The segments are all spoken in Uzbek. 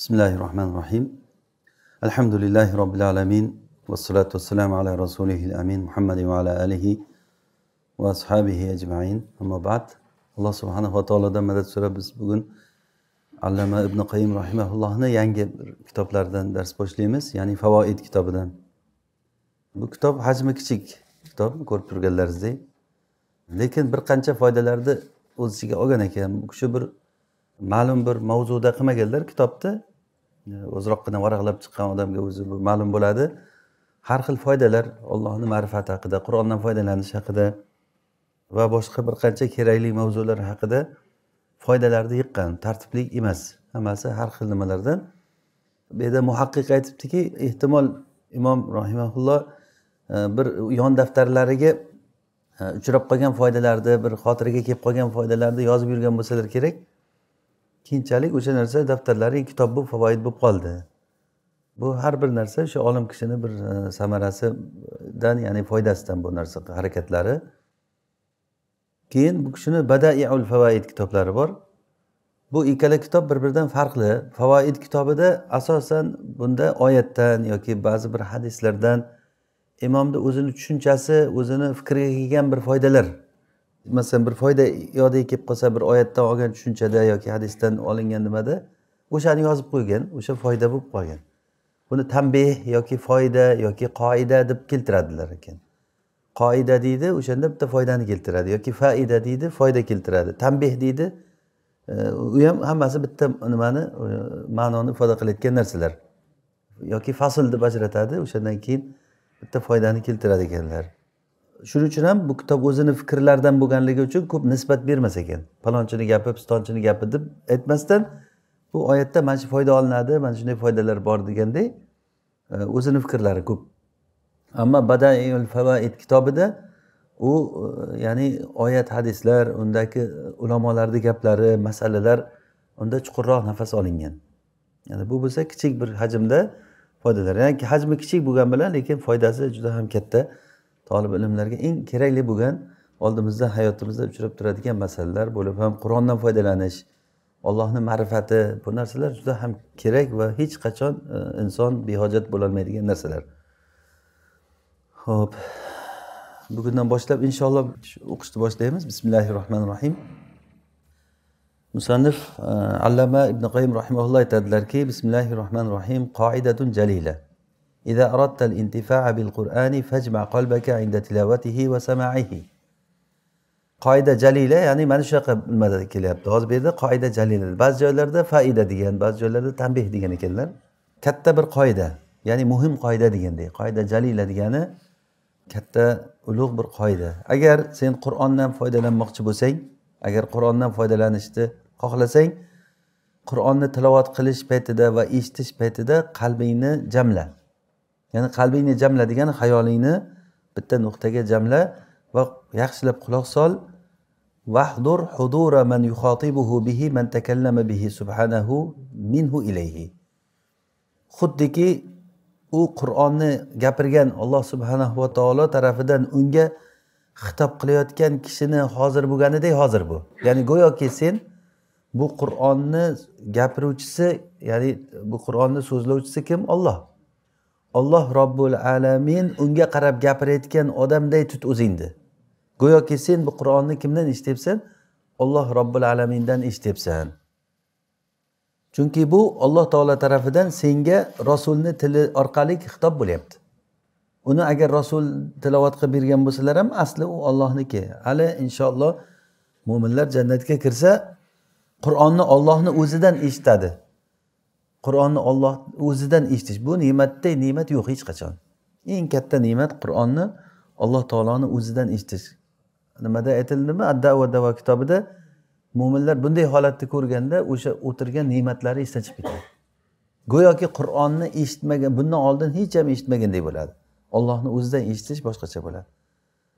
بسم الله الرحمن الرحيم الحمد لله رب العالمين والصلاة والسلام على رسوله الأمين محمد وعلى آله وأصحابه أجمعين أما alloh subhanahu va taolodan madad so'rab biz bugun allama ibn qayim rahimaullohni yangi bir kitoblaridan dars boshlaymiz ya'ni favoid kitobidan bu kitob hajmi kichik kitob ko'rib turganlaringizdek lekin bir qancha foydalarni o'z ichiga olgan ekan bu kishi bir ma'lum bir mavzuda qilmaganlar kitobni o'ziroqqina varaqlab chiqqan odamga o'zi ma'lum bo'ladi har xil foydalar ollohni ma'rifati haqida qur'ondan foydalanish haqida va boshqa bir qancha kerakli mavzular haqida foydalarni yiqqan tartibli emas hammasi har xil nimalardan bu yerda muhaqqiq aytibdiki ehtimol imom rahimaulloh e, bir yon daftarlariga e, uchrab qolgan foydalarni bir xotiraga kelib qolgan foydalarni yozib yurgan bo'lsalar kerak keyinchalik o'sha narsa daftarlari kitob bo'lib favoid bo'lib qoldi bu har bir narsa o'sha olim kishini bir e, samarasidan ya'ni foydasidan bu narsa harakatlari keyin bu kishini badaiul favoid kitoblari bor bu ikkala kitob bir biridan farqli favoid kitobida asosan bunda oyatdan yoki ba'zi bir hadislardan imomni o'zini tushunchasi o'zini fikriga kelgan bir foydalar masalan bir foyda yodiga kelib qolsa bir oyatdan olgan tushunchada yoki hadisdan olingan nimada o'shani yozib qo'ygan o'sha foyda bo'lib qolgan buni tanbeh yoki foyda yoki qoida deb keltiradilar ekan qoida deydi o'shanda bitta foydani keltiradi yoki faida deydi foyda keltiradi tanbeh deydi e, u ham hammasi bitta nimani e, ma'noni ifoda qilayotgan narsalar yoki fasl deb ajratadi o'shandan keyin bitta foydani keltiradi ekanlar shuning uchun ham bu kitob o'zini fikrlaridan bo'lganligi uchun ko'p nisbat bermas ekan palonchini gapi pistonchini gapi deb aytmasdan bu oyatda mana shu foyda olinadi mana shunday foydalar bor deganday e, o'zini fikrlari ko'p ammo badaiul favaid kitobida u e, ya'ni oyat hadislar undagi e, ulamolarni gaplari masalalar unda chuqurroq nafas olingan ya'ni bu bo'lsa kichik bir hajmda foydalar ya'ni hajmi kichik bo'lgani bilan lekin foydasi juda ham katta tolib ilmlarga eng kerakli bo'lgan oldimizda hayotimizda uchrab turadigan masalalar bo'lib ham qur'ondan foydalanish ollohni ma'rifati bu narsalar juda ham kerak va hech qachon e, inson behojat bo'lolmaydigan narsalar ho'p bugundan boshlab inshaalloh o'qishni boshlaymiz bismillahi rohmanir rohim musannif e, allama ibn qayim rahimaulloh aytadilarki bismillahi rohmanir rohim qoidatun jalila إذا أردت الانتفاع بالقرآن فاجمع قلبك عند تلاوته وسماعه qoida jalila ya'ni mana shunaqa nimada kelyapti hozir bu yerda qoida jalila ba'zi joylarda faida degan ba'zi joylarda tanbeh degan ekanlar katta bir qoida ya'ni muhim qoida degandek qoida jalila degani katta ulug' bir qoida agar sen qur'ondan foydalanmoqchi bo'lsang agar qur'ondan foydalanishni xohlasang qur'onni tilovat qilish paytida va eshitish paytida qalbingni jamla ya'ni qalbingni jamla degani xayolingni bitta nuqtaga jamla va yaxshilab quloq sol vahdur hudura man yuxotibuhu bihi man takallama bihi subhanahu minhu ilayhi xuddiki u qur'onni gapirgan alloh subhanahu va taolo tarafidan unga xitob qilayotgan kishini hozir bo'lganidek hozir bu ya'ni go'yoki sen bu qur'onni gapiruvchisi ya'ni bu qur'onni so'zlovchisi kim olloh olloh robbul alamin unga qarab gapirayotgan odamday tut o'zingni go'yoki sen bu qur'onni kimdan eshityapsan olloh robbil alamindan eshityapsan chunki bu olloh taolo tarafidan senga rasulni tili orqali xitob bo'lyapti uni agar rasul tilovat qilib bergan bo'lsalar ham asli u ollohniki hali inshaalloh mo'minlar jannatga kirsa qur'onni ollohni o'zidan eshitadi qur'onni olloh o'zidan eshitish bu ne'matday ne'mat yo'q hech qachon eng katta ne'mat qur'onni alloh taoloni o'zidan eshitish nimada aytildimi addava davo kitobida mo'minlar bunday holatni ko'rganda o'sha o'tirgan ne'matlari esdan chiqib ketadi go'yoki qur'onni eshitmagan bundan oldin hech ham eshitmagandek bo'ladi ollohni o'zidan eshitish boshqacha bo'ladi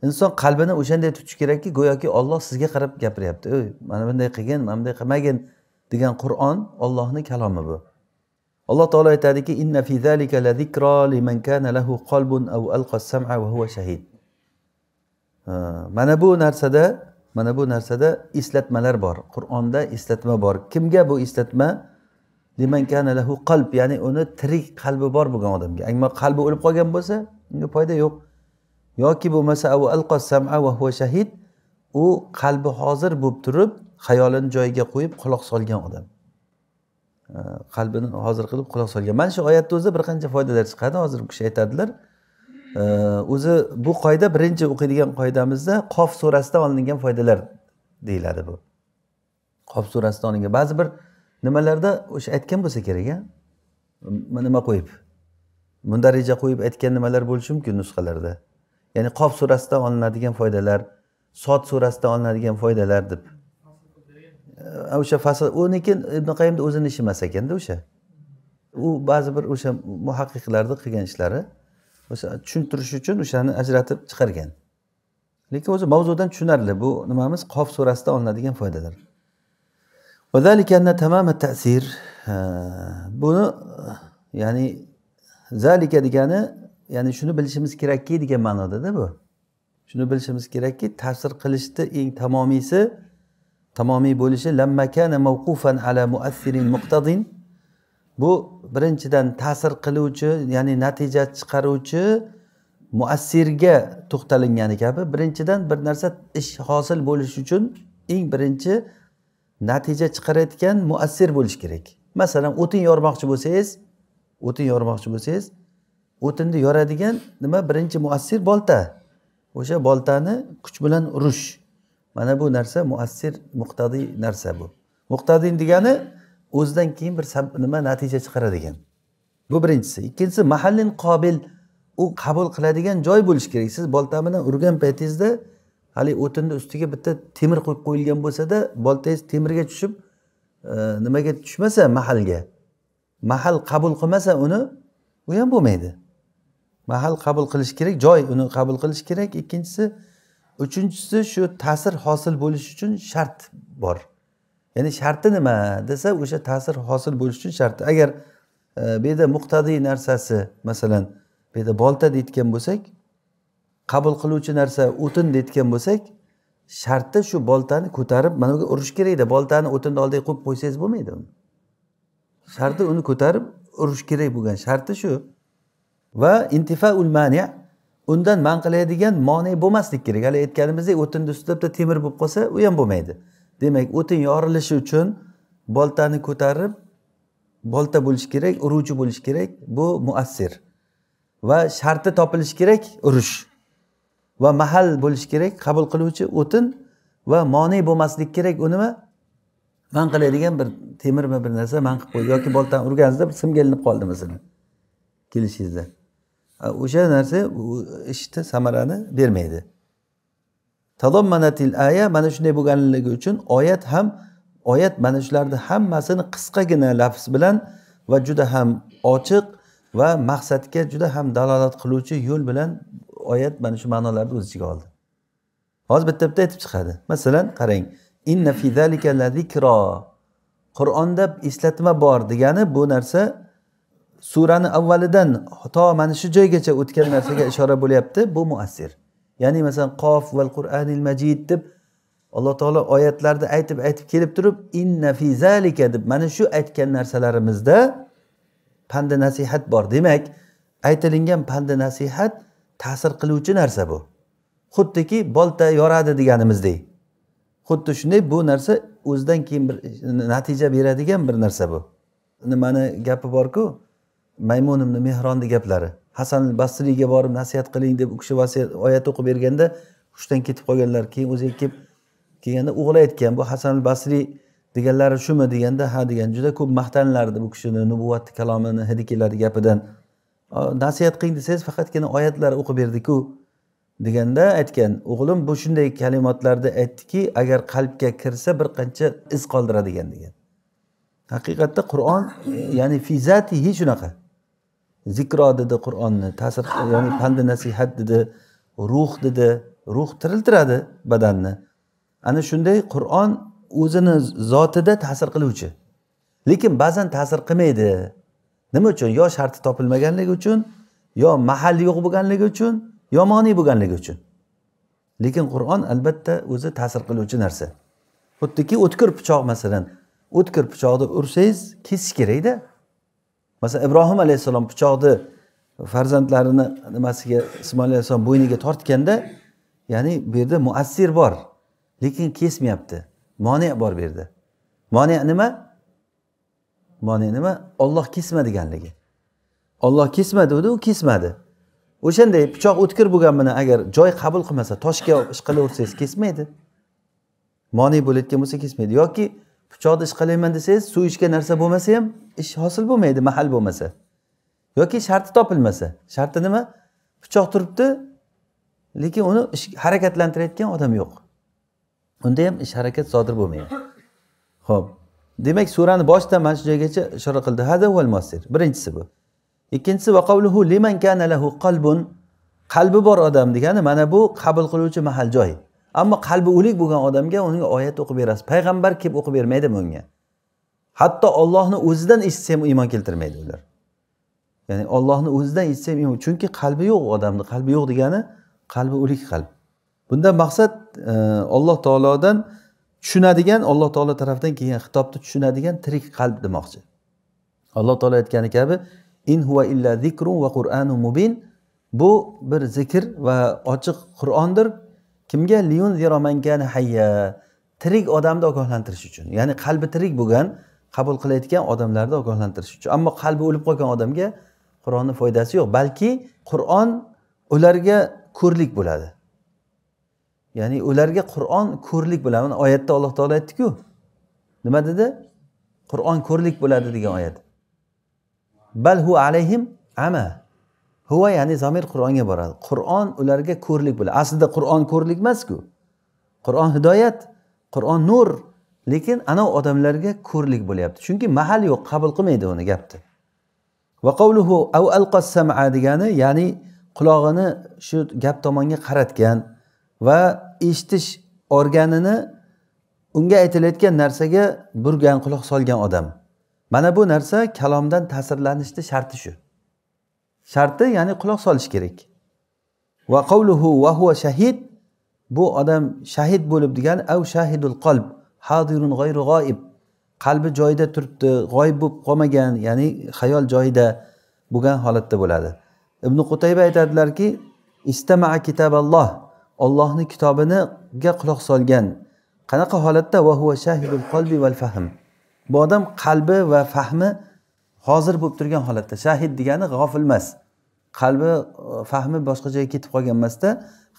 inson qalbini o'shanday tutish kerakki go'yoki olloh sizga qarab gapiryapti ey mana bunday qilgin mana bunday qilmagin degan qur'on ollohni kalomi bu alloh taolo aytadiki inna fi zalika la zikro liman kana lahu qalbun aw alqa sam'a wa huwa shahid mana bu narsada mana bu narsada eslatmalar bor qur'onda eslatma bor kimga bu eslatma liman kana lahu qalb ya'ni uni tirik qalbi bor bo'lgan odamga agar qalbi o'lib qolgan bo'lsa unga foyda yo'q yoki bo'lmasa avu alqa sam'a va huwa shahid u qalbi hozir bo'lib turib xayolini joyiga qo'yib quloq solgan odam qalbini hozir qilib quloq solgan mana shu oyatni o'zida bir qancha foydalar chiqadi hozir bu kishi aytadilar e, o'zi bu qoida birinchi o'qiydigan qoidamizda qof surasidan olingan foydalar deyiladi bu qof surasidan olingan ba'zi bir nimalarda o'sha aytgan bo'lsa kerak a nima qo'yib mundarija qo'yib aytgan nimalar bo'lishi mumkin nusxalarda ya'ni qof surasidan olinadigan foydalar sot surasidan olinadigan foydalar deb o'sha fasl uni ibn qayimni o'zini ishi emas ekanda o'sha u ba'zi bir o'sha muhaqqiqlarni qilgan ishlari o'sha tushuntirish uchun o'shani ajratib chiqargan lekin o'zi mavzudan tushunarli bu nimamiz qof surasidan olinadigan foydalar ta'sir buni ya'ni zalika degani ya'ni shuni bilishimiz kerakki degan ma'nodada bu shuni bilishimiz kerakki ta'sir qilishni eng tamomiysi tamomiy bo'lishi lammakana mavqufan ala muassirin muqtadin bu birinchidan ta'sir qiluvchi ya'ni natija chiqaruvchi muassirga to'xtalingani kabi birinchidan bir narsa ish hosil bo'lishi uchun eng birinchi natija chiqarayotgan muassir bo'lishi kerak masalan o'tin yormoqchi bo'lsangiz o'tin yormoqchi bo'lsangiz o'tinni yoradigan nima birinchi muassir bolta o'sha boltani kuch bilan urish mana bu narsa muassir muqtadiy narsa bu muqtadiy degani o'zidan keyin bir nima natija chiqaradigan bu birinchisi ikkinchisi mahallin qobil u qabul qiladigan joy bo'lishi kerak siz bolta bilan urgan paytingizda haligi o'tinni ustiga bitta temir qo'yib qo'yilgan bo'lsada boltangiz temirga tushib e, nimaga tushmasa mahalga mahal qabul qilmasa uni u ham bo'lmaydi mahal qabul qilish kerak joy uni qabul qilish kerak ikkinchisi uchinchisi shu ta'sir hosil bo'lishi uchun shart bor ya'ni sharti nima desa o'sha ta'sir hosil bo'lishi uchun sharti agar e, bu yerda muqtadiy narsasi masalan bu yerda bolta deyotgan bo'lsak qabul qiluvchi narsa o'tin deyotgan bo'lsak sharti shu boltani ko'tarib mana buga urish kerakda boltani o'tinni oldiga qo'yib qo'ysangiz bo'lmaydi uni sharti uni ko'tarib urish kerak bo'lgan sharti shu va intifa ul mania undan man qiladigan mone bo'lmaslik kerak hali aytganimizdek o'tinni ustida bitta temir bo'lib qolsa u ham bo'lmaydi demak o'tin yorilishi uchun boltani ko'tarib bolta bo'lishi kerak uruvchi bo'lishi kerak bu muassir va sharti topilishi kerak urush va mahal bo'lishi kerak qabul qiluvchi o'tin va mone bo'lmaslik kerak u nima man qiladigan bir temirmi bir narsa man qilib qo'ydi yoki boltani urganingizda bir simga ilinib qoldi masalan kelishingizda o'sha narsa ishni samarani bermaydi tadommanatil aya mana shunday bo'lganligi uchun oyat ham oyat mana shularni hammasini qisqagina lafz bilan va juda ham ochiq va maqsadga juda ham dalolat qiluvchi yo'l bilan oyat mana shu ma'nolarni o'z ichiga oldi hozir bitta bitta aytib chiqadi masalan qarang inna fi qur'onda eslatma bor degani bu narsa surani avvalidan to mana shu joygacha o'tgan narsaga ishora bo'lyapti bu muassir ya'ni masalan qof val qur'anil majid deb alloh taolo oyatlarda aytib aytib kelib turib inna fi zalika deb mana shu aytgan narsalarimizda panda nasihat bor demak aytilingan panda nasihat ta'sir qiluvchi narsa bu xuddiki bolta yoradi deganimizdek xuddi shunday bu narsa o'zidan keyin bir natija beradigan bir narsa bu nimani gapi borku maymun ibn mehronni gaplari hasan basriyga borib nasihat qiling deb u kishi vasiyat oyat o'qib berganda hushdan ketib qolganlar keyin o'ziga kelib kelganda o'g'li aytgan bu hasan basriy deganlari shumi deganda ha degan juda ko'p maqtanilardi bu kishini nubuvatni kalomini hidi keladi gapidan nasihat qiling desangiz faqatgina oyatlar o'qib berdiku deganda aytgan o'g'lim bu shunday kalimotlarni aytdiki agar qalbga kirsa bir qancha iz qoldiradigan degan haqiqatda qur'on ya'ni fizatihi shunaqa zikro dedi qur'onni ta'sir ya'ni pandi nasihat dedi ruh dedi ruh tiriltiradi badanni ana shunday qur'on o'zini zotida ta'sir qiluvchi lekin ba'zan ta'sir qilmaydi nima uchun yo sharti topilmaganligi uchun yo mahalli yo'q bo'lganligi uchun yomoniy bo'lganligi uchun lekin qur'on albatta o'zi ta'sir qiluvchi narsa xuddiki o'tkir pichoq masalan o'tkir pichoqni ursangiz kesish kerakda masalan ibrohim alayhissalom pichoqni farzandlarini nimasiga ismoil alayhissalom bo'yniga tortganda ya'ni bu yerda muassir bor lekin kesmayapti mone bor bu yerda mone nima mone nima olloh kesma deganligi olloh kesma degandi u kesmadi o'shanday pichoq o'tkir bo'lgan bilan agar joy qabul qilmasa toshga qilaversangiz kesmaydi mone bo'layotgan bo'lsa kesmaydi yoki pichoqni ish qilayman desangiz suv ichgan narsa bo'lmasa ham ish hosil bo'lmaydi mahal bo'lmasa yoki sharti topilmasa sharti nima pichoq turibdi lekin uni ish harakatlantirayotgan odam yo'q unda ham ish harakat sodir bo'lmaydi ho'p demak surani boshidan mana shu joygacha ishora qildi hada birinchisi bu ikkinchisi liman kana lahu qalbun qalbi bor odam degani mana bu qabul qiluvchi mahal joy ammo qalbi o'lik bo'lgan odamga unga oyat o'qib berasiz payg'ambar kelib o'qib bermaydimi unga hatto ollohni o'zidan eshitsa ham iymon keltirmaydi ular ya'ni ollohni o'zidan eshitsa ham chunki qalbi yo'q odamni qalbi yo'q degani qalbi o'lik qalb bundan maqsad olloh e, alloh taolodan tushunadigan alloh taolo tarafidan kelgan xitobni tushunadigan tirik qalb demoqchi alloh taolo aytgani kabi in huva illa zikru va qur'anu mubin bu bir zikr va ochiq qur'ondir kimga liun ziromankani hayya tirik odamni ogohlantirish uchun ya'ni qalbi tirik bo'lgan qabul qilayotgan odamlarni ogohlantirish uchun ammo qalbi o'lib qolgan odamga qur'onni foydasi yo'q balki qur'on ularga ko'rlik bo'ladi ya'ni ularga qur'on ko'rlik bo'ladi mana oyatda alloh taolo aytdiku nima dedi qur'on ko'rlik bo'ladi degan oyat balhu alayhim ama huva ya'ni zamir qur'onga boradi qur'on ularga ko'rlik bo'ladi aslida qur'on ko'rlik emasku qur'on hidoyat qur'on nur lekin anav odamlarga ko'rlik bo'lyapti chunki mahal yo'q qabul qilmaydi uni gapni va qavluhu degani ya'ni qulog'ini shu gap tomonga qaratgan va eshitish organini unga aytilayotgan narsaga burgan quloq solgan odam mana bu narsa kalomdan ta'sirlanishni sharti shu sharti ya'ni quloq solish kerak va qavluhu va huva shahid bu odam shahid bo'lib degani av shahidul qalb hadirun g'ayru g'oib qalbi joyida turibdi g'oyib bo'lib qolmagan ya'ni xayol joyida bo'lgan holatda bo'ladi ibn qutayba aytadilarki istamaa kitaballoh ollohni kitobiniga quloq solgan qanaqa holatda va huva shahidul qalbi val fahm bu odam qalbi va fahmi hozir bo'lib turgan holatda shahid degani g'ofil emas qalbi e, fahmi boshqa joyga ketib qolgan emasda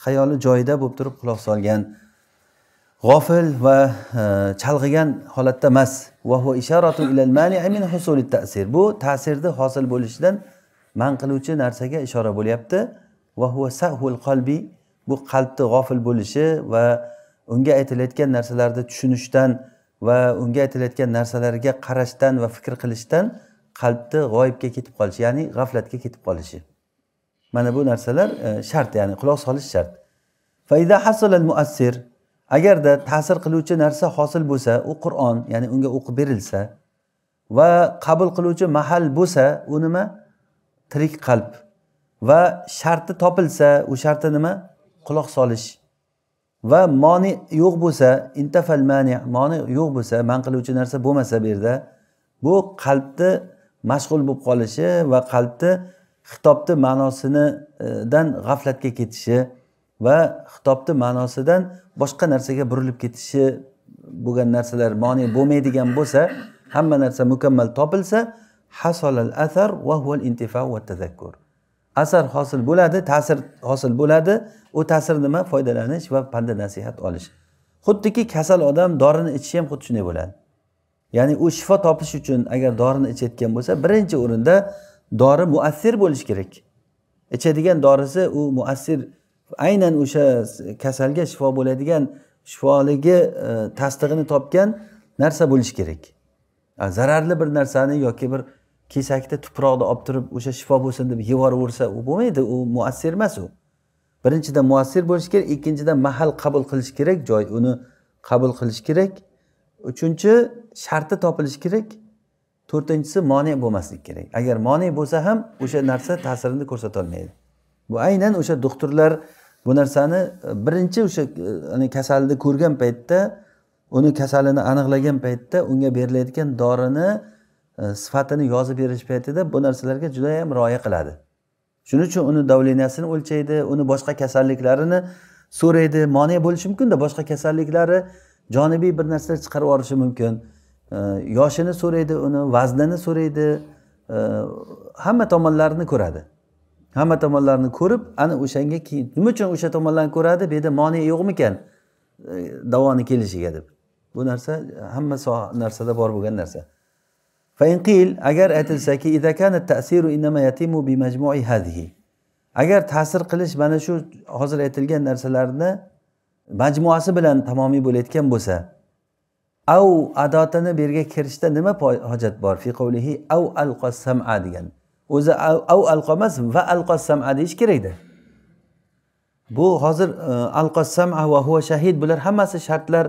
xayoli joyida bo'lib turib quloq solgan g'ofil va e, chalg'igan holatda emas bu ta'sirni hosil bo'lishidan man qiluvchi narsaga ishora bo'lyapti sahul qalbi bu qalbni g'ofil bo'lishi va unga aytilayotgan narsalarni tushunishdan va unga aytilayotgan narsalarga qarashdan va fikr qilishdan qalbni g'oyibga ketib qolishi ya'ni g'aflatga ketib qolishi mana bu narsalar e, shart ya'ni quloq solish shart faida muassir agarda ta'sir qiluvchi narsa hosil bo'lsa u qur'on ya'ni unga o'qib berilsa va qabul qiluvchi mahal bo'lsa u nima tirik qalb va sharti topilsa u sharti nima quloq solish va moni yo'q bo'lsa intafal mani moni yo'q bo'lsa man qiluvchi narsa bo'lmasa bu yerda bu qalbni mashg'ul bo'lib qolishi va qalbni xitobni ma'nosinidan g'aflatga ketishi va xitobni ma'nosidan boshqa narsaga burilib ketishi bo'lgan narsalar moni bo'lmaydigan bo'lsa hamma narsa mukammal topilsa hasolal asar va intifa va tazakkur asar hosil bo'ladi ta'sir hosil bo'ladi u ta'sir nima foydalanish va panda nasihat olish xuddiki kasal odam dorini ichishi ham xuddi shunday bo'ladi ya'ni u shifo topish uchun agar dorini ichayotgan bo'lsa birinchi o'rinda dori muassir bo'lishi kerak ichadigan dorisi u muassir aynan o'sha kasalga shifo bo'ladigan shifoligi e, tasdig'ini topgan narsa bo'lishi kerak zararli bir narsani yoki bir kesakda tuproqni olib turib o'sha shifo bo'lsin deb yeyvoriversa u bo'lmaydi u muassir emas u birinchidan muassir bo'lishi kerak ikkinchidan mahal qabul qilish kerak joy uni qabul qilish kerak uchinchi sharti topilishi kerak to'rtinchisi mone bo'lmaslik kerak agar mone bo'lsa ham o'sha narsa ta'sirini ko'rsatolmaydi bu aynan o'sha doktorlar bu narsani e, birinchi o'sha e, kasalni ko'rgan paytda uni kasalini aniqlagan paytda unga berilayotgan dorini e, sifatini yozib berish paytida bu narsalarga judayam rioya qiladi shuning uchun uni давлениясini o'lchaydi uni boshqa kasalliklarini so'raydi mone bo'lishi mumkinda boshqa kasalliklari jonibiy bir narsa chiqarib yuborishi mumkin yoshini so'raydi uni vaznini so'raydi hamma tomonlarini ko'radi hamma tomonlarini ko'rib ana o'shanga keyin nima uchun o'sha tomonlarni ko'radi bu yerda moni yo'qmikan davoni kelishiga deb bu narsa hamma narsada bor bo'lgan narsa agar aytilsaki agar ta'sir qilish mana shu hozir aytilgan narsalarni majmuasi bilan tamomiy bo'layotgan bo'lsa av adotini bu yerga kirishda nima hojat bor fi qavlihi av alqo sama degan o'zi av alqo emas va alqo sama deyish kerakda bu hozir e, alqo sama va huva shahid bular hammasi shartlar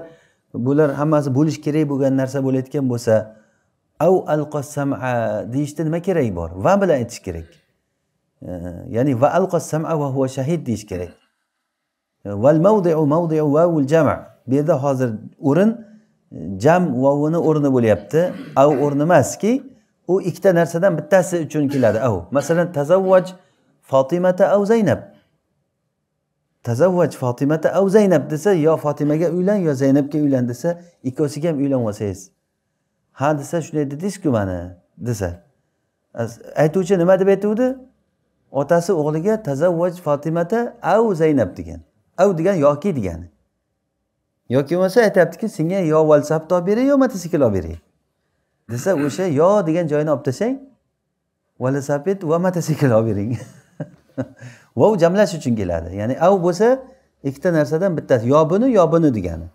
bular hammasi bo'lishi kerak bo'lgan narsa bo'layotgan bo'lsa av alqo sama deyishda nima keragi bor va bilan aytish kerak e, ya'ni va alqo sama va huva shahid deyish kerak val mavdiu mavdiu vavul jama bu yerda hozir o'rin e, jam vovini o'rni bo'lyapti av o'rni emaski u ikkita narsadan bittasi uchun keladi av masalan tazavvaj fotimata av zaynab tazavvaj fotimata av zaynab desa yo fotimaga uylan yo zaynabga uylan desa ikkovsiga ham uylanib olsangiz ha desa shunday dedingizku mani desa aytuvchi nima deb aytuvdi otasi o'g'liga tazavvaj fotimata av zaynab degan av degani yoki degani yoki bo'lmasa aytyaptiki senga yo valsapit olib beray yo motosikl olib beray desa o'sha yo degan joyini olib tashlang velosiped va motosikl olib bering vov jamlash uchun keladi ya'ni av bo'lsa ikkita narsadan bittasi yo buni yo buni degani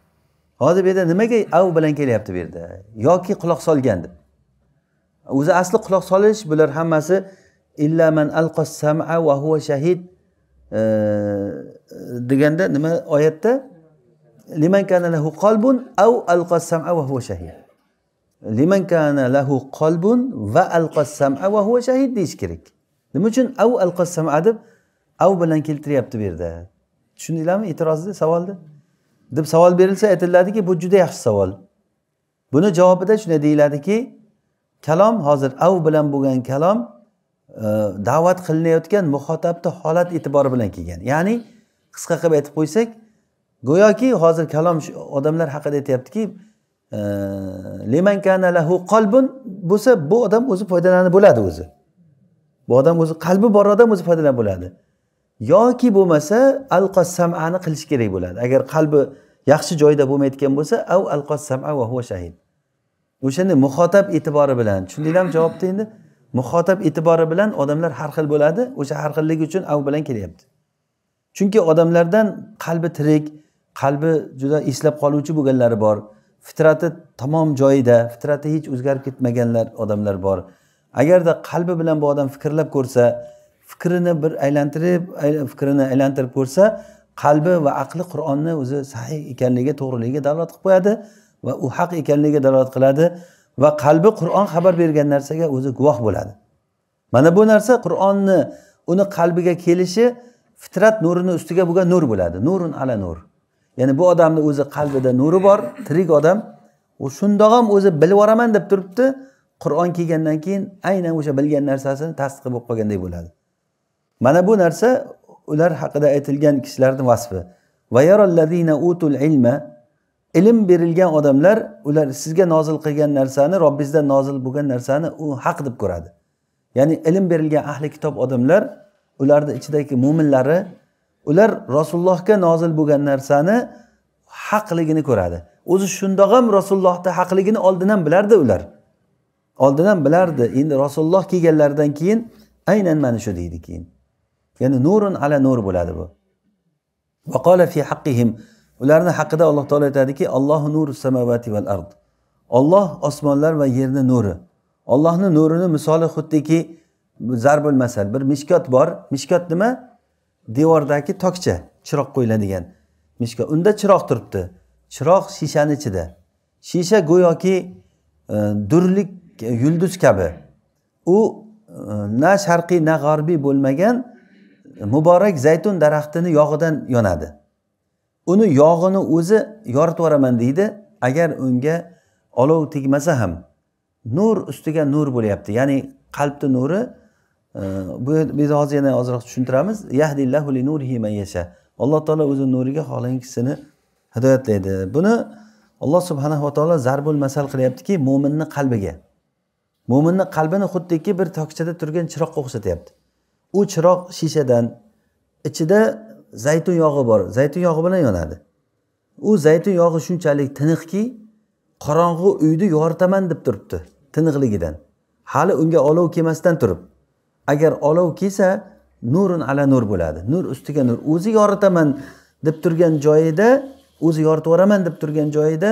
hozir bu yerda nimaga av bilan kelyapti bu yerda yoki quloq solgan deb o'zi asli quloq solish bular hammasi illa man alqa sam'a va huwa shahid deganda nima oyatda liman kana lahu qalbun av alqa sam'a huwa shahid liman kana lahu qalbun va alqa sam'a huwa shahid deyish kerak nima uchun av alqa sam'a deb av bilan keltiryapti bu yerda tushundinglarmi e'tirozni savolni deb savol berilsa aytiladiki bu juda yaxshi savol buni javobida shunday deyiladiki kalom hozir av bilan bo'lgan kalom Э, da'vat qilinayotgan muhotabni holat e'tibori bilan kelgan ya'ni qisqa qilib aytib qo'ysak go'yoki hozir kalom odamlar haqida aytyaptiki e, limankana lahu qalbun bo'lsa bu odam o'zi foydalanib bo'ladi o'zi bu odam o'zi qalbi bor odam o'zi foydalanib bo'ladi yoki bo'lmasa alqo samani qilish kerak bo'ladi agar qalbi yaxshi joyda bo'lmayotgan bo'lsa av alqo sama va huva shahid o'shanda muhotab e'tibori bilan tushundinglarmi javobni endi muxotab e'tibori bilan odamlar har xil bo'ladi o'sha har xilligi uchun av bilan kelyapti chunki odamlardan qalbi tirik qalbi juda eslab qoluvchi bo'lganlari bor fitrati tamom joyida fitrati hech o'zgarib ketmaganlar odamlar bor agarda qalbi bilan bu odam fikrlab ko'rsa fikrini bir aylantirib fikrini aylantirib ko'rsa qalbi va aqli qur'onni o'zi sahih ekanligiga to'g'riligiga dalolat qilib qo'yadi va u haq ekanligiga dalolat qiladi va qalbi qur'on xabar bergan narsaga o'zi guvoh bo'ladi mana bu narsa qur'onni uni qalbiga kelishi fitrat nurini ustiga bo'lgan nur bo'ladi nurun ala nur ya'ni bu odamni o'zi qalbida nuri bor tirik odam u shundoq ham o'zi bilib yuboraman deb turibdi qur'on kelgandan keyin aynan o'sha bilgan narsasini tasdiqi bo'lib qolganday bo'ladi mana bu narsa ular haqida aytilgan kishilarni vasfi va utul ilma ilm berilgan odamlar ular sizga nozil qilgan narsani robbingizdan nozil bo'lgan narsani u haq deb ko'radi ya'ni ilm berilgan ahli kitob odamlar ularni ichidagi mo'minlari ular rasulullohga nozil bo'lgan narsani haqligini ko'radi o'zi shundoq ham rasulullohni haqligini oldin ham bilardi ular oldin ham bilardi endi rasululloh kelganlaridan keyin aynan mana shu deydi keyin ya'ni nurun ala nur bo'ladi bu ularni haqida alloh taolo aytadiki alloh nur samavati val ard olloh osmonlar va yerni nuri ollohni nurini misoli xuddiki zarbul masal bir mishkot bor mishkot nima devordagi tokcha chiroq qo'yiladigan mishkot unda chiroq turibdi chiroq shishani ichida shisha go'yoki e, durlik e, yulduz kabi u e, na sharqiy na g'arbiy bo'lmagan e, muborak zaytun daraxtini yog'idan yonadi uni yog'ini o'zi yoritib yuboraman deydi agar unga olov tegmasa ham nur ustiga nur bo'lyapti ya'ni qalbni nuri e, bu biz hozir yana ozroq tushuntiramiz yahdillahu yasha alloh taolo o'zini nuriga xohlagan kishini hidoyatlaydi buni alloh subhanahu va taolo zarbul masal qilyaptiki mo'minni qalbiga mo'minni qalbini xuddiki bir tokchada turgan chiroqqa o'xshatyapti u chiroq shishadan ichida zaytun yog'i bor zaytun yog'i bilan yonadi u zaytun yog'i shunchalik tiniqki qorong'u uyni yoritaman deb turibdi tiniqligidan hali unga olov kelmasdan turib agar olov kelsa nurun ala nur bo'ladi nur ustiga nur o'zi yoritaman deb turgan joyida o'zi yoritib yuboraman deb turgan joyida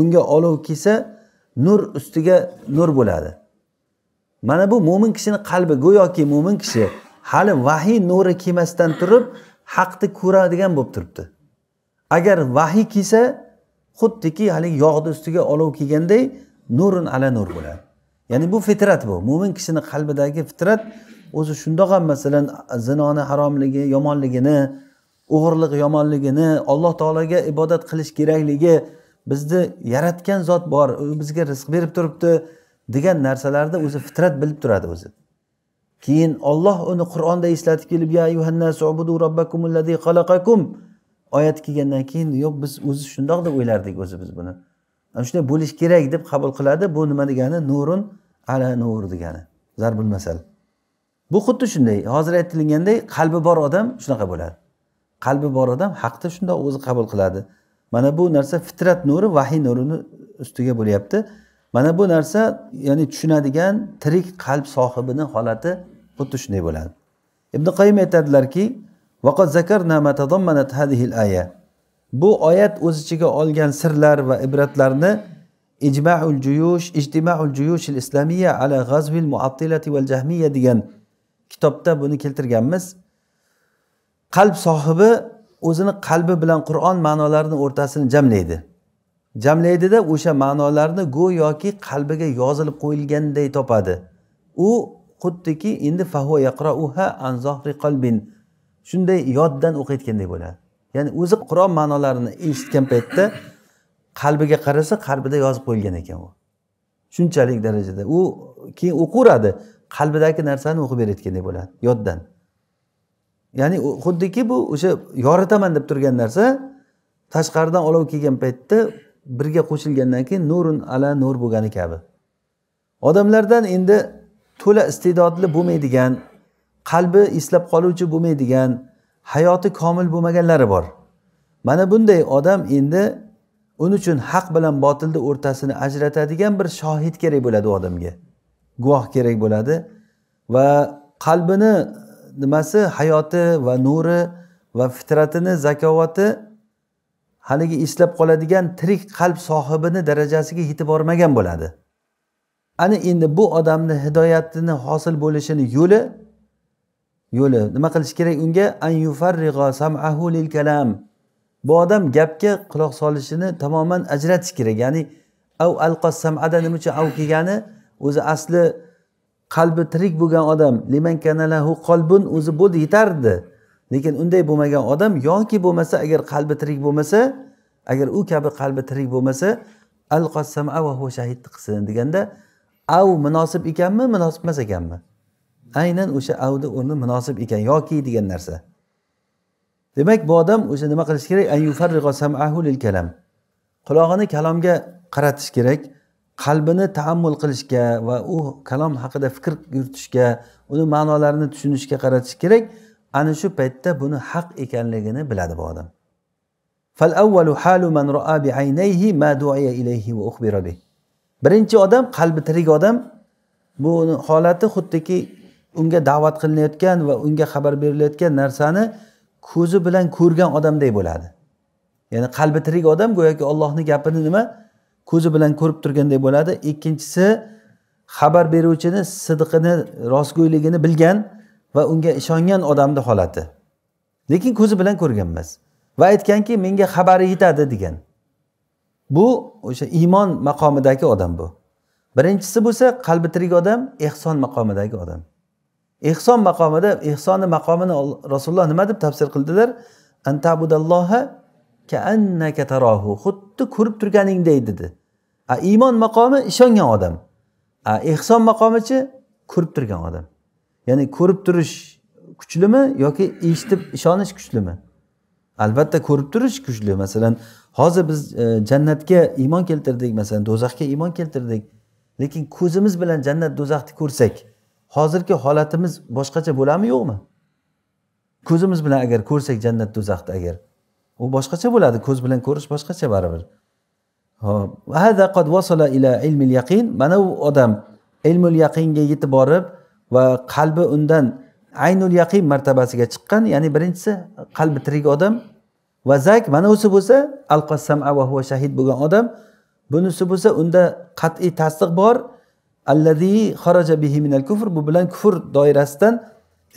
unga olov kelsa nur ustiga nur bo'ladi mana bu mo'min kishini qalbi go'yoki mo'min kishi hali vahiy nuri kelmasdan turib haqni ko'radigan bo'lib turibdi agar vahiy kelsa xuddiki haligi yog'ni ustiga olov kelganday nurun ala nur bo'ladi ya'ni bu fitrat bu mo'min kishini qalbidagi fitrat o'zi shundoq ham masalan zinoni haromligi yomonligini o'g'irlik yomonligini alloh taologa ibodat qilish kerakligi bizni yaratgan zot bor u bizga rizq berib turibdi degan narsalarni o'zi fitrat bilib turadi o'zi keyin olloh uni qur'onda eslatib kelib ya xalaqakum oyati kelgandan keyin yo'q biz o'zi shundoq deb o'ylardik o'zi biz buni ana shunday bo'lishi kerak deb qabul qiladi bu nima degani nurun ala nur degani zarbul masal bu xuddi shunday hozir aytilganday qalbi bor odam shunaqa bo'ladi qalbi bor odam haqni shundoq o'zi qabul qiladi mana bu narsa fitrat nuri vahiy nurini ustiga bo'lyapti mana bu narsa ya'ni tushunadigan tirik qalb sohibini holati xuddi shunday bo'ladi ibn qayim aytadilarki bu oyat o'z ichiga olgan sirlar va ibratlarni ijmaul juyush ijtimaul juyushil islamiya ala g'azvil muattilati val jahmiya degan kitobda buni keltirganmiz qalb sohibi o'zini qalbi bilan qur'on ma'nolarini o'rtasini jamlaydi jamlaydida o'sha ma'nolarni go'yoki qalbiga yozilib qo'yilganday topadi u xuddiki endi qalbin shunday yoddan o'qiyotganday bo'ladi ya'ni o'zi qur'on ma'nolarini eshitgan paytda qalbiga qarasa qalbida yozib qo'yilgan ekan u shunchalik darajada u keyin o'qiveradi qalbidagi narsani o'qib berayotganday bo'ladi yoddan ya'ni xuddiki bu o'sha yoritaman deb turgan narsa tashqaridan olov kelgan paytda birga qo'shilgandan keyin nurun ala nur bo'lgani kabi odamlardan endi to'la iste'dodli bo'lmaydigan qalbi eslab qoluvchi bo'lmaydigan hayoti komil bo'lmaganlari bor mana bunday odam endi uning uchun haq bilan botilni o'rtasini ajratadigan bir shohid kerak bo'ladi u odamga guvoh kerak bo'ladi va qalbini nimasi hayoti va nuri va fitratini zakovati haligi eslab qoladigan tirik qalb sohibini darajasiga yetib bormagan bo'ladi ana endi bu odamni hidoyatini hosil bo'lishini yo'li yo'li nima qilish kerak unga an yufarrig'o samahu lil kalam bu odam gapga quloq solishini tamoman ajratish kerak ya'ni av alqo samada nima uchun av kelgani o'zi asli qalbi tirik bo'lgan odam liman kanalahu qolbun o'zi bo'ldi yetardi lekin unday bo'lmagan odam yoki bo'lmasa agar qalbi tirik bo'lmasa agar u kabi qalbi tirik bo'lmasa qilsin deganda av munosib ekanmi munosib emas ekanmi aynan o'sha avni o'rni munosib ekan yoki degan narsa demak bu odam o'sha nima qilish kerak qulog'ini kalomga qaratish kerak qalbini taammul qilishga va u kalom haqida fikr yuritishga uni ma'nolarini tushunishga qaratish kerak ana shu paytda buni haq ekanligini biladi bu odam birinchi odam qalbi tirik odam buni holati xuddiki unga da'vat qilinayotgan va unga xabar berilayotgan narsani ko'zi bilan ko'rgan odamday bo'ladi ya'ni qalbi tirik odam go'yoki ollohni gapini nima ko'zi bilan ko'rib turganday bo'ladi ikkinchisi xabar beruvchini sidqini rostgo'yligini bilgan va unga ishongan odamni holati lekin ko'zi bilan ko'rgan emas va aytganki menga xabari yetadi degan bu o'sha iymon maqomidagi odam bu birinchisi bo'lsa qalbi tirik odam ehson maqomidagi odam ehson maqomida ehsonni maqomini rasululloh nima deb tafsir qildilar tarohu xuddi ko'rib turganingdek dedi a iymon maqomi ishongan odam a ehson maqomichi ko'rib turgan odam ya'ni ko'rib turish kuchlimi yoki eshitib ishonish kuchlimi albatta ko'rib turish kuchli masalan hozir biz e, jannatga iymon keltirdik masalan do'zaxga iymon keltirdik lekin ko'zimiz bilan jannat do'zaxni ko'rsak hozirgi holatimiz boshqacha bo'ladimi yo'qmi ko'zimiz bilan agar ko'rsak jannat do'zaxni agar u boshqacha bo'ladi ko'z bilan ko'rish boshqacha baribir hop mana u odam ilmul yaqinga yetib borib va qalbi undan aynul yaqin martabasiga chiqqan ya'ni birinchisi qalbi tirik odam va zak mana o'zi bo'lsa alqassam va huva shahid bo'lgan odam bunisi bo'lsa unda qat'iy tasdiq bor allazi xaraja bihi minal kufr bu bilan kufr doirasidan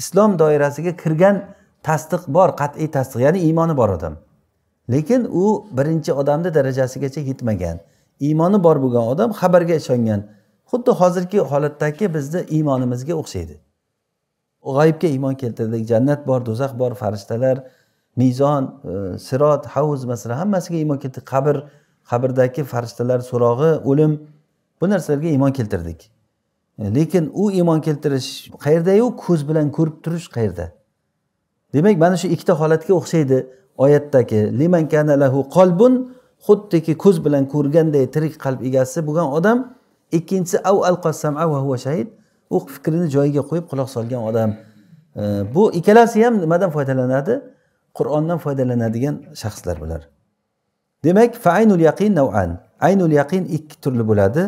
islom doirasiga kirgan tasdiq bor qat'iy tasdiq ya'ni iymoni bor odam lekin u birinchi odamni darajasigacha yetmagan iymoni bor bo'lgan odam xabarga ishongan xuddi hozirgi holatdagi bizni iymonimizga o'xshaydi g'oyibga iymon keltirdik jannat bor do'zax bor farishtalar mizon e, sirot havuz masalan hammasiga iymon keltirdik qabr qabrdagi farishtalar so'rog'i o'lim bu narsalarga iymon keltirdik e, lekin u iymon keltirish qayerdayu ko'z bilan ko'rib turish qayerda demak mana shu ikkita holatga o'xshaydi oyatdagi liman kana lahu qalbun xuddiki ko'z bilan ko'rganday tirik qalb egasi bo'lgan odam ikkinchisi av al qassam va huva shahid u fikrini joyiga qo'yib quloq solgan odam e, bu ikkalasi ham nimadan foydalanadi qur'ondan foydalanadigan shaxslar bular demak faaynul yaqin nav'an aynul yaqin ikki turli bo'ladi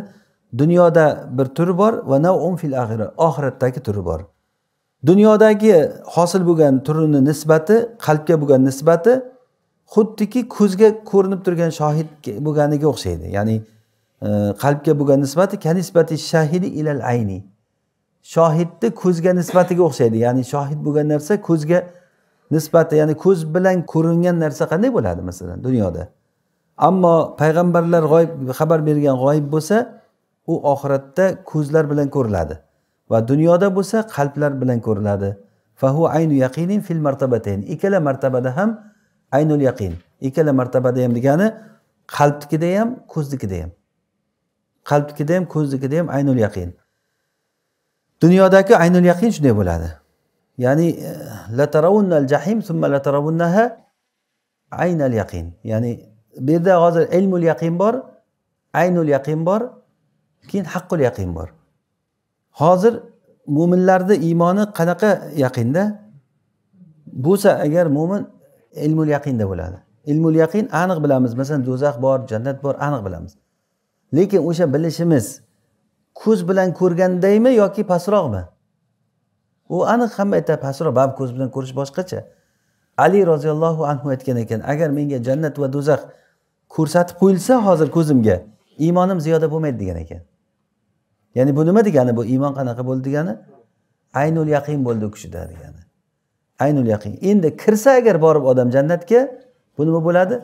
dunyoda bir turi bor va navun fil axira oxiratdagi turi bor dunyodagi hosil bo'lgan turini nisbati qalbga bo'lgan nisbati xuddiki ko'zga ko'rinib turgan shohid bo'lganiga o'xshaydi ya'ni qalbga bo'lgan nisbati ka nisbati shahidi ilal ayni shohidni ko'zga nisbatiga o'xshaydi ya'ni shohid bo'lgan narsa ko'zga nisbati ya'ni ko'z bilan ko'ringan narsa qanday bo'ladi masalan dunyoda ammo payg'ambarlar g'oyib xabar bergan g'oyib bo'lsa u oxiratda ko'zlar bilan ko'riladi va dunyoda bo'lsa qalblar bilan ko'riladi fahu aynu yaqinin fil martabatayn ikkala martabada ham aynul yaqin ikkala martabada ham degani qalbnikida ham ko'znikida ham qalbnikida ham ko'znikida ham aynul yaqin dunyodagi aynul yaqin shunday bo'ladi ya'ni e, lataravunal jahim summa lataravunnaha aynal yaqin ya'ni bu yerda hozir ilmul yaqin bor aynul yaqin bor keyin haqqul yaqin bor hozir mo'minlarni iymoni qanaqa yaqinda bo'lsa agar mo'min ilmul yaqinda bo'ladi ilmul yaqin aniq bilamiz masalan do'zax bor jannat bor aniq bilamiz lekin o'sha bilishimiz ko'z bilan ko'rgandaymi yoki pastroqmi u aniq hamma aytadi pastroq baribir ko'z bilan ko'rish boshqacha ali roziyallohu anhu aytgan ekan agar menga jannat va do'zax ko'rsatib qo'yilsa hozir ko'zimga iymonim ziyoda bo'lmaydi degan ekan ya'ni bu nima degani bu iymon qanaqa bo'ldi degani aynul yaqin bo'ldi u kishida degani aynul yaqin endi kirsa agar borib odam jannatga bu nima bo'ladi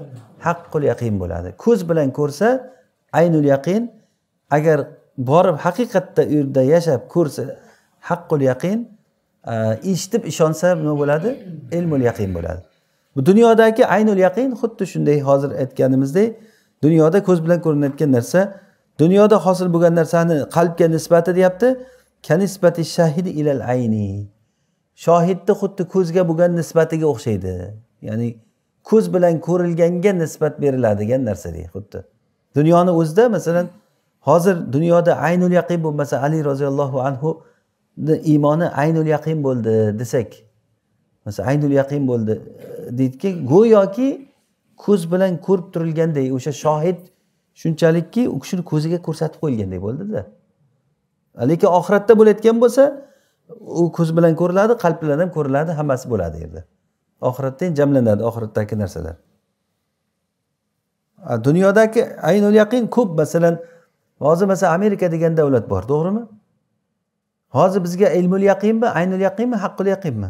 haqqul yaqin bo'ladi ko'z bilan ko'rsa aynul yaqin agar borib haqiqatda u yerda yashab ko'rsa haqqul yaqin e, eshitib ishonsa nima bo'ladi ilmul yaqin bo'ladi bu dunyodagi aynul yaqin xuddi shunday hozir aytganimizdek dunyoda ko'z bilan ko'rinayotgan narsa dunyoda hosil bo'lgan narsani qalbga nisbati deyapti kanisbati shahidi ilal ayni shohidni xuddi ko'zga bo'lgan nisbatiga o'xshaydi ya'ni ko'z bilan ko'rilganga nisbat beriladigan narsaday xuddi dunyoni o'zida masalan hozir dunyoda aynul yaqin bo'lmasa ali roziyallohu anhu iymoni aynul yaqin bo'ldi desak masalan aynul yaqin bo'ldi e, deydiki go'yoki ko'z bilan ko'rib turilganday o'sha shohid shunchalikki u kishini ko'ziga ko'rsatib qo'yilgandek bo'ldida lekin oxiratda bo'layotgan bo'lsa u ko'z bilan ko'riladi qalb bilan ham ko'riladi hammasi bo'ladi endi oxiratda jamlanadi oxiratdagi narsalar dunyodagi aynul yaqin ko'p masalan hozir masalan amerika degan davlat bor to'g'rimi hozir bizga ilmul yaqinmi aynul yaqinmi haqqul yaqinmi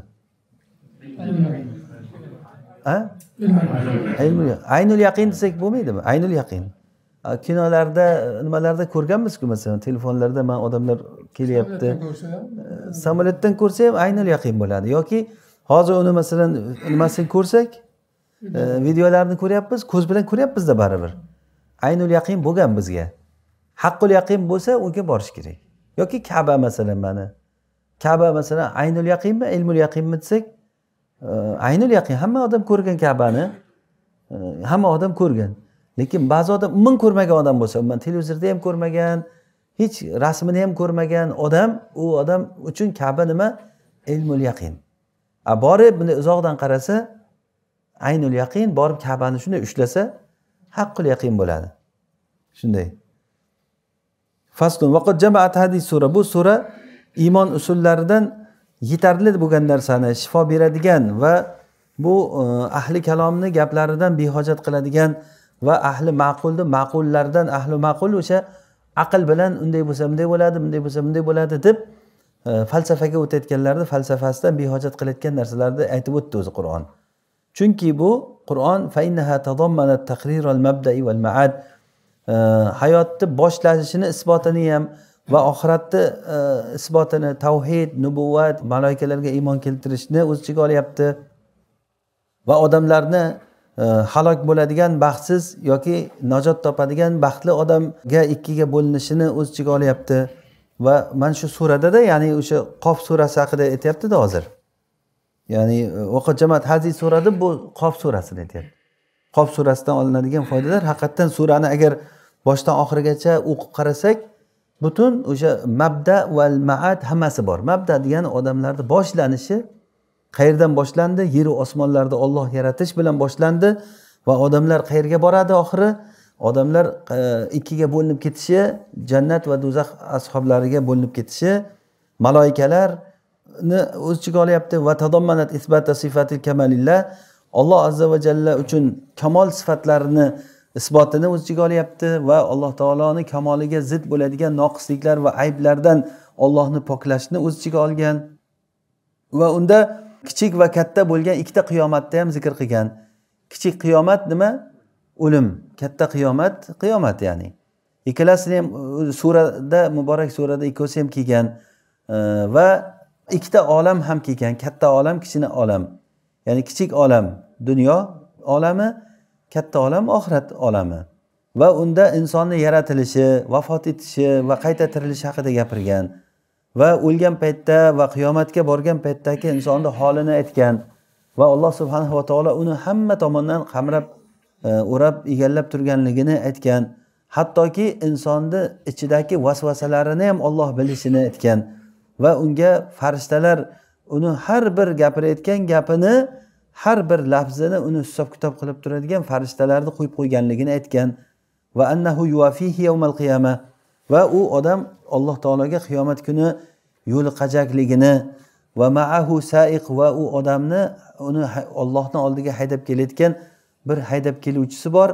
aynul yaqin desak bo'lmaydimi aynul yaqin kinolarda nimalarda ko'rganmizku masalan telefonlarda man odamlar kelyapti e, samolyotdan ko'rsa ham aynul yaqin bo'ladi yoki hozir uni masalan nimasini ko'rsak videolarni ko'ryapmiz ko'z bilan ko'ryapmizda baribir aynul yaqin bo'lgan bizga haqqul yaqin bo'lsa unga borish kerak yoki kaba masalan mana kaba masalan aynul yaqinmi ilmul yaqinmi desak e, aynul yaqin hamma odam ko'rgan kabani e, hamma odam ko'rgan lekin ba'zi odam umuman ko'rmagan odam bo'lsa umuman televizorda ham ko'rmagan hech rasmini ham ko'rmagan odam u odam uchun kaba nima ilmul yaqin a borib bunday uzoqdan qarasa aynul yaqin borib kabani shunday ushlasa haqqul yaqin bo'ladi shunday faslun sura bu sura iymon usullaridan yetarli bo'lgan narsani shifo beradigan va bu e, ahli kalomni gaplaridan behojat qiladigan va ahli ma'qulni ma'qullardan ahli ma'qul o'sha aql bilan unday bo'lsa bunday bo'ladi bunday bo'lsa bunday bo'ladi deb e, falsafaga o'tayotganlarni falsafasidan behojat qilayotgan narsalarni aytib o'tdi o'zi qur'on chunki bu qur'on hayotni boshlanishini isbotini ham va oxiratni e, isbotini tavhid nubuvat malaikalarga iymon keltirishni o'z ichiga olyapti va odamlarni e, halok bo'ladigan baxtsiz yoki najot topadigan baxtli odamga ikkiga bo'linishini o'z ichiga olyapti va mana shu suradada ya'ni o'sha qof surasi haqida aytyaptida hozir ya'ni vaqa e, jamoat hazi so'radi bu qof surasini aytyapti qof surasidan olinadigan foydalar haqiqatdan surani agar boshdan oxirigacha o'qib qarasak butun o'sha mabda va maad hammasi bor mabda degani odamlarni boshlanishi qayerdan boshlandi yeru osmonlarni olloh yaratish bilan boshlandi va odamlar qayerga boradi oxiri odamlar e, ikkiga bo'linib ketishi jannat va do'zax ashoblariga bo'linib ketishi maloyikalar ni o'z ichiga olyapti va tadommanat isbata sifatil kamalillah alloh azza va jalla uchun kamol sifatlarini isbotini o'z ichiga olyapti va alloh taoloni kamoliga zid bo'ladigan noqisliklar va ayblardan ollohni poklashni o'z ichiga olgan va unda kichik va katta bo'lgan ikkita qiyomatni ham zikr qilgan kichik qiyomat nima o'lim katta qiyomat qiyomat ya'ni ikkalasini ham uh, surada muborak surada ikkovsi ham kelgan uh, va ikkita olam ham kelgan katta olam kichkina olam ya'ni kichik olam dunyo olami katta olam oxirat olami va unda insonni yaratilishi vafot etishi va qayta tirilishi haqida gapirgan va o'lgan paytda va qiyomatga borgan paytdagi insonni holini aytgan va alloh subhanahu va taolo uni hamma tomondan qamrab e, o'rab e, egallab turganligini aytgan hattoki insonni ichidagi vasvasalarini ham olloh bilishini aytgan va unga farishtalar uni har bir gapirayotgan gapini har bir lafzini uni hisob kitob qilib turadigan farishtalarni qo'yib qo'yganligini aytgan va annahu yuafihi yawmal qiyama va u odam alloh taologa qiyomat kuni yo'li qajakligini va maahu saiq va u odamni uni ollohni oldiga haydab kelayotgan bir haydab keluvchisi bor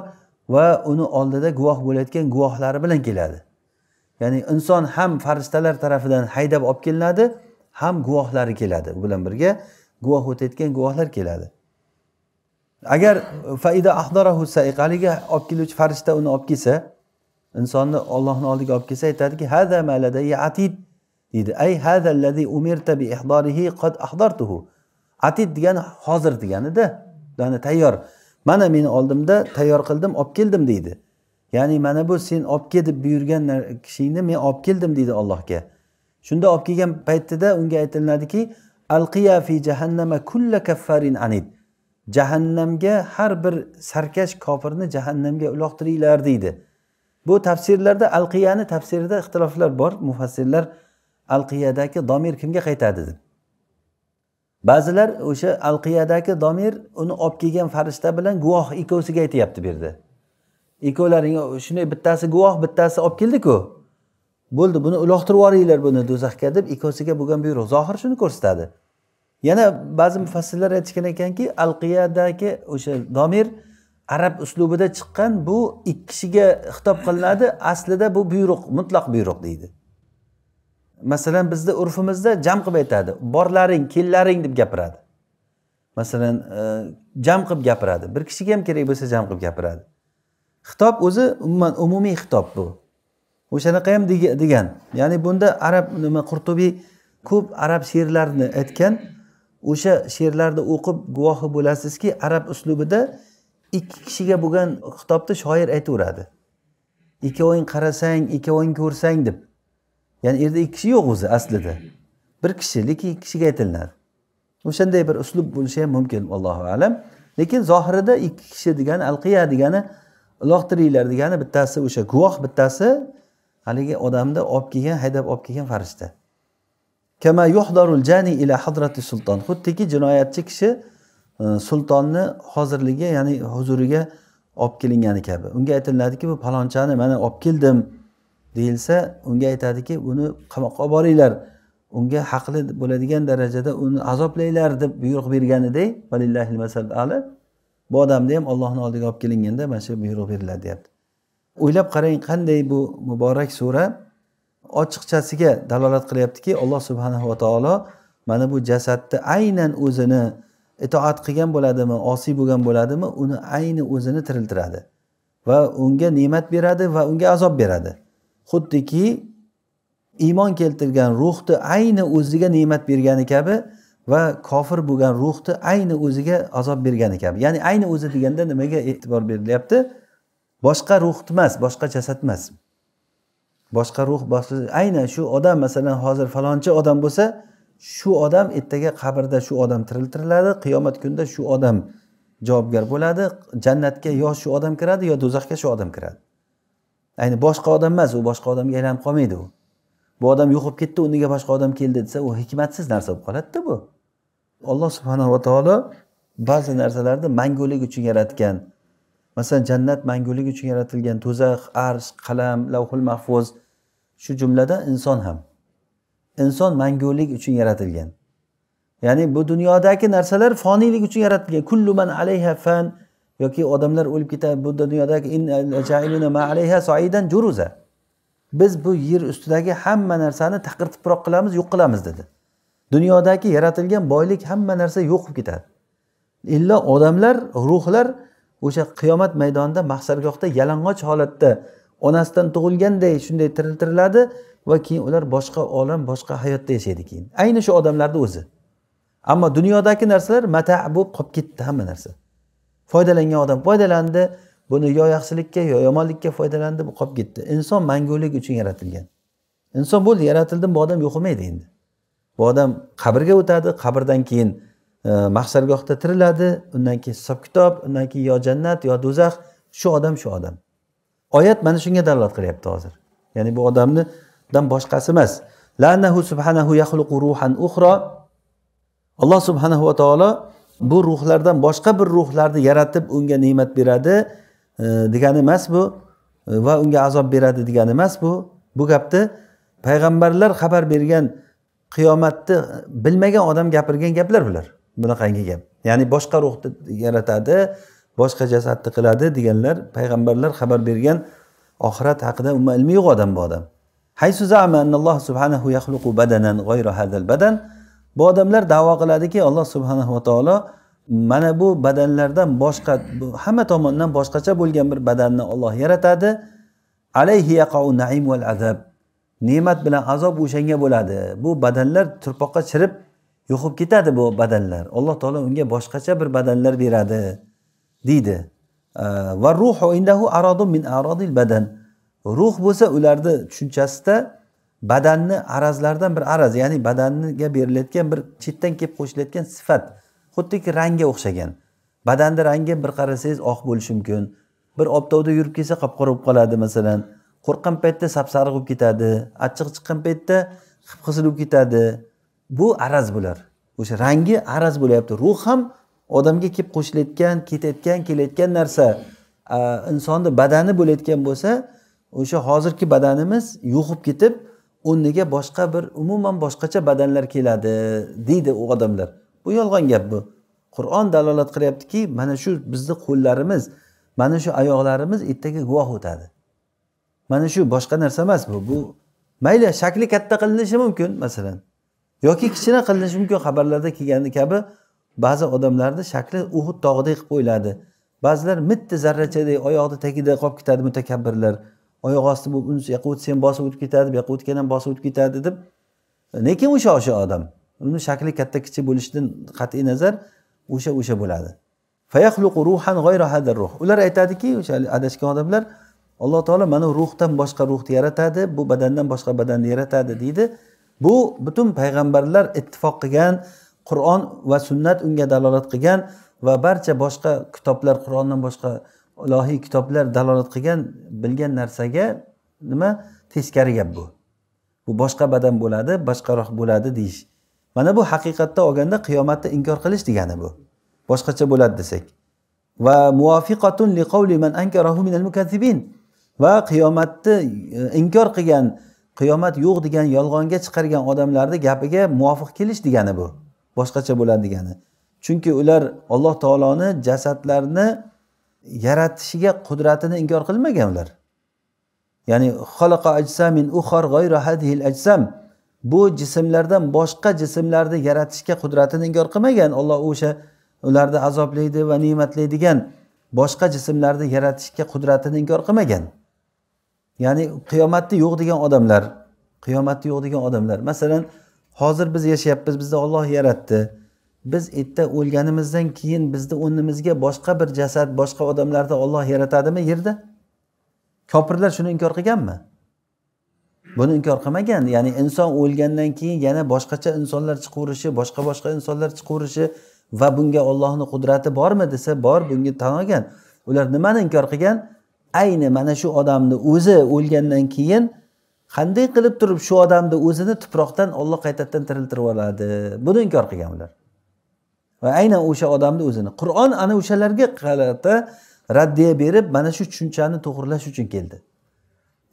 va uni oldida guvoh bo'layotgan guvohlari bilan keladi ya'ni inson ham farishtalar tarafidan haydab olib kelinadi ham guvohlari keladi u bilan birga guvoh o'tayotgan guvohlar keladi agar faida ahdorahu saiq haligi olib keluvchi farishta uni olib kelsa insonni ollohni oldiga olib kelsa aytadiki hada maladay atid deydi ay hada allazi umirta bi ihdorihi qad ahdartuhu atid degani hozir deganida ya'ni tayyor mana meni oldimda tayyor qildim olib keldim deydi ya'ni mana bu sen olib kel deb buyurgan kishingni men olib keldim deydi allohga shunda olib kelgan paytida unga aytilinadiki alqiya fi jahannama kulla kaffarin anid jahannamga har bir sarkash kofirni jahannamga uloqtiringlar deydi bu tafsirlarda alqiyani tafsirida ixtiloflar bor mufassirlar alqiyadagi domir kimga qaytadi deb ba'zilar o'sha alqiyadagi domir uni olib kelgan farishta bilan guvoh ikkovsiga aytyapti bu yerda ikkovlaring shunday bittasi guvoh bittasi olib keldiku bo'ldi buni uloqtirib yuboringlar buni do'zaxga deb ikkovsiga bo'lgan buyruq zohir shuni ko'rsatadi yana ba'zi mufassirlar aytishgan ekanki al qiyadagi o'sha domir arab uslubida chiqqan bu ikki kishiga xitob qilinadi aslida bu buyruq mutlaq buyruq deydi masalan bizni urfimizda jam qilib aytadi borlaring kellaring deb gapiradi masalan e, jam qilib gapiradi bir kishiga ham kerak bo'lsa jam qilib gapiradi xitob o'zi umuman umumiy xitob bu o'shanaqa ham degan ya'ni bunda arab nima qurtubiy ko'p arab she'rlarini aytgan o'sha she'rlarni o'qib guvohi bo'lasizki arab uslubida ikki kishiga bo'lgan xitobni shoir aytaveradi ikkoving qarasang ikkoving ko'rsang deb ya'ni yerda ikki kishi yo'q o'zi aslida bir kishi lekin ikki kishiga aytilinadi o'shanday bir uslub bo'lishi ham mumkin allohu alam lekin zohirida ikki kishi degani alqiya degani uloqtiringlar degani bittasi o'sha guvoh bittasi haligi odamni olib kelgan haydab olib kelgan farishta kama yuhdarul jani ila hadrati sulton xuddiki jinoyatchi kishi e, sultonni hozirligi ya'ni huzuriga olib kelingani kabi unga aytiladiki bu palonchani mana olib keldim deyilsa unga aytadiki uni qamoqqa olib boringlar unga haqli bo'ladigan darajada uni azoblanglar deb buyruq berganidek bu odamni ham ollohni oldiga olib kelinganda mana shu buyruq beriladi deyapti o'ylab qarang qanday bu muborak sura ochiqchasiga dalolat qilyaptiki alloh subhanava taolo mana bu jasadni aynan o'zini itoat qilgan bo'ladimi osiy bo'lgan bo'ladimi uni ayni o'zini tiriltiradi va unga ne'mat beradi va unga azob beradi xuddiki iymon keltirgan ruhni ayni o'ziga ne'mat bergani kabi va kofir bo'lgan ruhni ayni o'ziga azob bergani kabi ya'ni ayni o'zi deganda nimaga e'tibor berilyapti boshqa ruh emas boshqa jasad emas boshqa ruh boshqa aynan shu odam masalan hozir falonchi odam bo'lsa shu odam ertaga qabrda shu odam tiriltiriladi qiyomat kunida shu odam javobgar bo'ladi jannatga yo shu odam kiradi yo do'zaxga shu odam kiradi ayni boshqa odam emas u boshqa odamga aylanib qolmaydi u bu odam yo'qolib ketdi o'rniga boshqa odam keldi desa u hikmatsiz narsa bo'lib qoladida bu alloh subhanava taolo ba'zi narsalarni mangulik uchun yaratgan masalan jannat mangulik uchun yaratilgan to'zax arsh qalam lavhul mahfuz shu jumladan inson ham inson mangulik uchun yaratilgan ya'ni bu dunyodagi narsalar foniylik uchun yaratilgan kullu man alayha fan yoki odamlar o'lib ketadi bu dunyodagi biz bu yer ustidagi hamma narsani taqir tuproq qilamiz yo'q qilamiz dedi dunyodagi yaratilgan boylik hamma narsa yo'q bo'lib ketadi illo odamlar ruhlar o'sha qiyomat maydonida mahsargohda yalang'och holatda onasidan tug'ilganday shunday tiriltiriladi va keyin ular boshqa olam boshqa hayotda yashaydi keyin ayni shu odamlarni o'zi ammo dunyodagi narsalar mata bo'lib qolib ketdi hamma narsa foydalangan odam foydalandi buni yo yaxshilikka yo yomonlikka foydalandi bu qolib ketdi inson mangulik uchun yaratilgan inson bo'ldi yaratildim bu odam yo'q bo'lmaydi endi bu odam qabrga o'tadi qabrdan keyin e, mahsargohda tiriladi undan keyin hisob kitob undan keyin yo jannat yo do'zax shu odam shu odam oyat mana shunga dalolat qilyapti hozir ya'ni bu odamnidan boshqasi emas subhanahu ruhan alloh subhanahu va taolo bu ruhlardan boshqa bir ruhlarni yaratib unga ne'mat beradi e, degani emas bu va unga azob beradi degani emas bu bu gapni payg'ambarlar xabar bergan qiyomatni bilmagan odam gapirgan gaplar bular bunaqangi gap ya'ni boshqa ruhni yaratadi boshqa jasadni qiladi deganlar payg'ambarlar xabar bergan oxirat haqida umuman ilmi yo'q odam bu odam haysu zama annalloh subhanahu badanan badan bu odamlar davo qiladiki alloh subhanahu va taolo mana bu badanlardan boshqa hamma tomondan boshqacha bo'lgan bir badanni olloh yaratadi alayhi naim val ne'mat bilan azob o'shanga bo'ladi bu badanlar turpoqqa chirib yo'qib ketadi bu badanlar alloh taolo unga boshqacha bir badanlar beradi deydi va ruhu indahu arodu min arodil badan ruh bo'lsa ularni tushunchasida badanni arazlaridan bir araz ya'ni badanga berilayotgan bir chetdan kelib qo'shilayotgan sifat xuddiki rangga o'xshagan badanni rangi bir qarasangiz oq bo'lishi mumkin bir obtovda yurib kelsa qop qora bo'lib qoladi masalan qo'rqqan paytda sariq bo'lib ketadi achchig'i chiqqan paytda qip qizil bo'lib ketadi bu araz bular o'sha rangi araz bo'lyapti ruh ham odamga kelib qo'shilayotgan ketayotgan kelayotgan narsa insonni badani bo'layotgan bo'lsa o'sha hozirgi badanimiz yo'qib ketib o'rniga boshqa bir umuman boshqacha badanlar keladi deydi u odamlar bu yolg'on gap bu qur'on dalolat qilyaptiki mana shu bizni qo'llarimiz mana shu oyoqlarimiz ertaga guvoh o'tadi mana shu boshqa narsa emas bu bu mayli shakli katta qilinishi mumkin masalan yoki kichkina qilinishi mumkin xabarlarda kelgani kabi ba'zi odamlarni shakli uhud tog'idek qilib qo'yiladi ba'zilar mitti zarrachaday oyoqni tagida qolib ketadi mutakabbirlar oyoq osti bo'lib unisi yoqqa o'tsa ham bosib o'tib ketadi bu yoqqa o'tgan ham bosib o'tib ketadi deb lekin o'sha o'sha odam uni shakli katta kichik bo'lishidan qat'iy nazar o'sha o'sha bo'ladi ular aytadiki o'sha adashgan odamlar alloh taolo mana ruhdan boshqa ruhni yaratadi bu badandan boshqa badanni yaratadi deydi bu butun payg'ambarlar ittifoq qilgan qur'on va sunnat unga dalolat qilgan va barcha boshqa kitoblar qur'ondan boshqa ilohiy kitoblar dalolat qilgan bilgan narsaga nima teskari gap bu bu boshqa badan bo'ladi boshqaroq bo'ladi deyish mana bu haqiqatda olganda qiyomatni inkor qilish degani bu boshqacha bo'ladi desak va muvofiqatun liqavli man ankarahu minal mukazzibin va qiyomatni e, inkor qilgan qiyomat yo'q degan yolg'onga chiqargan odamlarni gapiga muvofiq kelish degani bu boshqacha bo'ladi degani chunki ular alloh taoloni jasadlarni yaratishiga qudratini inkor qilmagan ular ya'ni xalaqa ajsamin hadhil ajsam bu jismlardan boshqa jismlarni yaratishga qudratini inkor qilmagan olloh o'sha ularni azoblaydi va ne'matlaydigan boshqa jismlarni yaratishga qudratini inkor qilmagan ya'ni qiyomatni yo'q degan odamlar qiyomatni yo'q degan odamlar masalan hozir biz yashayapmiz bizni olloh yaratdi biz erta o'lganimizdan keyin bizni o'rnimizga boshqa bir jasad boshqa odamlarni olloh yaratadimi yerda kofirlar shuni inkor qilganmi buni inkor qilmagan ya'ni inson o'lgandan keyin yana boshqacha insonlar chiqaverishi boshqa boshqa insonlar chiqaverishi va bunga ollohni qudrati bormi desa bor bunga tan olgan ular nimani inkor qilgan ayni mana shu odamni o'zi o'lgandan keyin qanday qilib turib shu odamni o'zini tuproqdan olloh qaytadan tiriltirib oladi buni inkor qilgan ular va aynan o'sha odamni o'zini qur'on ana o'shalarga qarata raddiya berib mana shu tushunchani to'g'irlash uchun keldi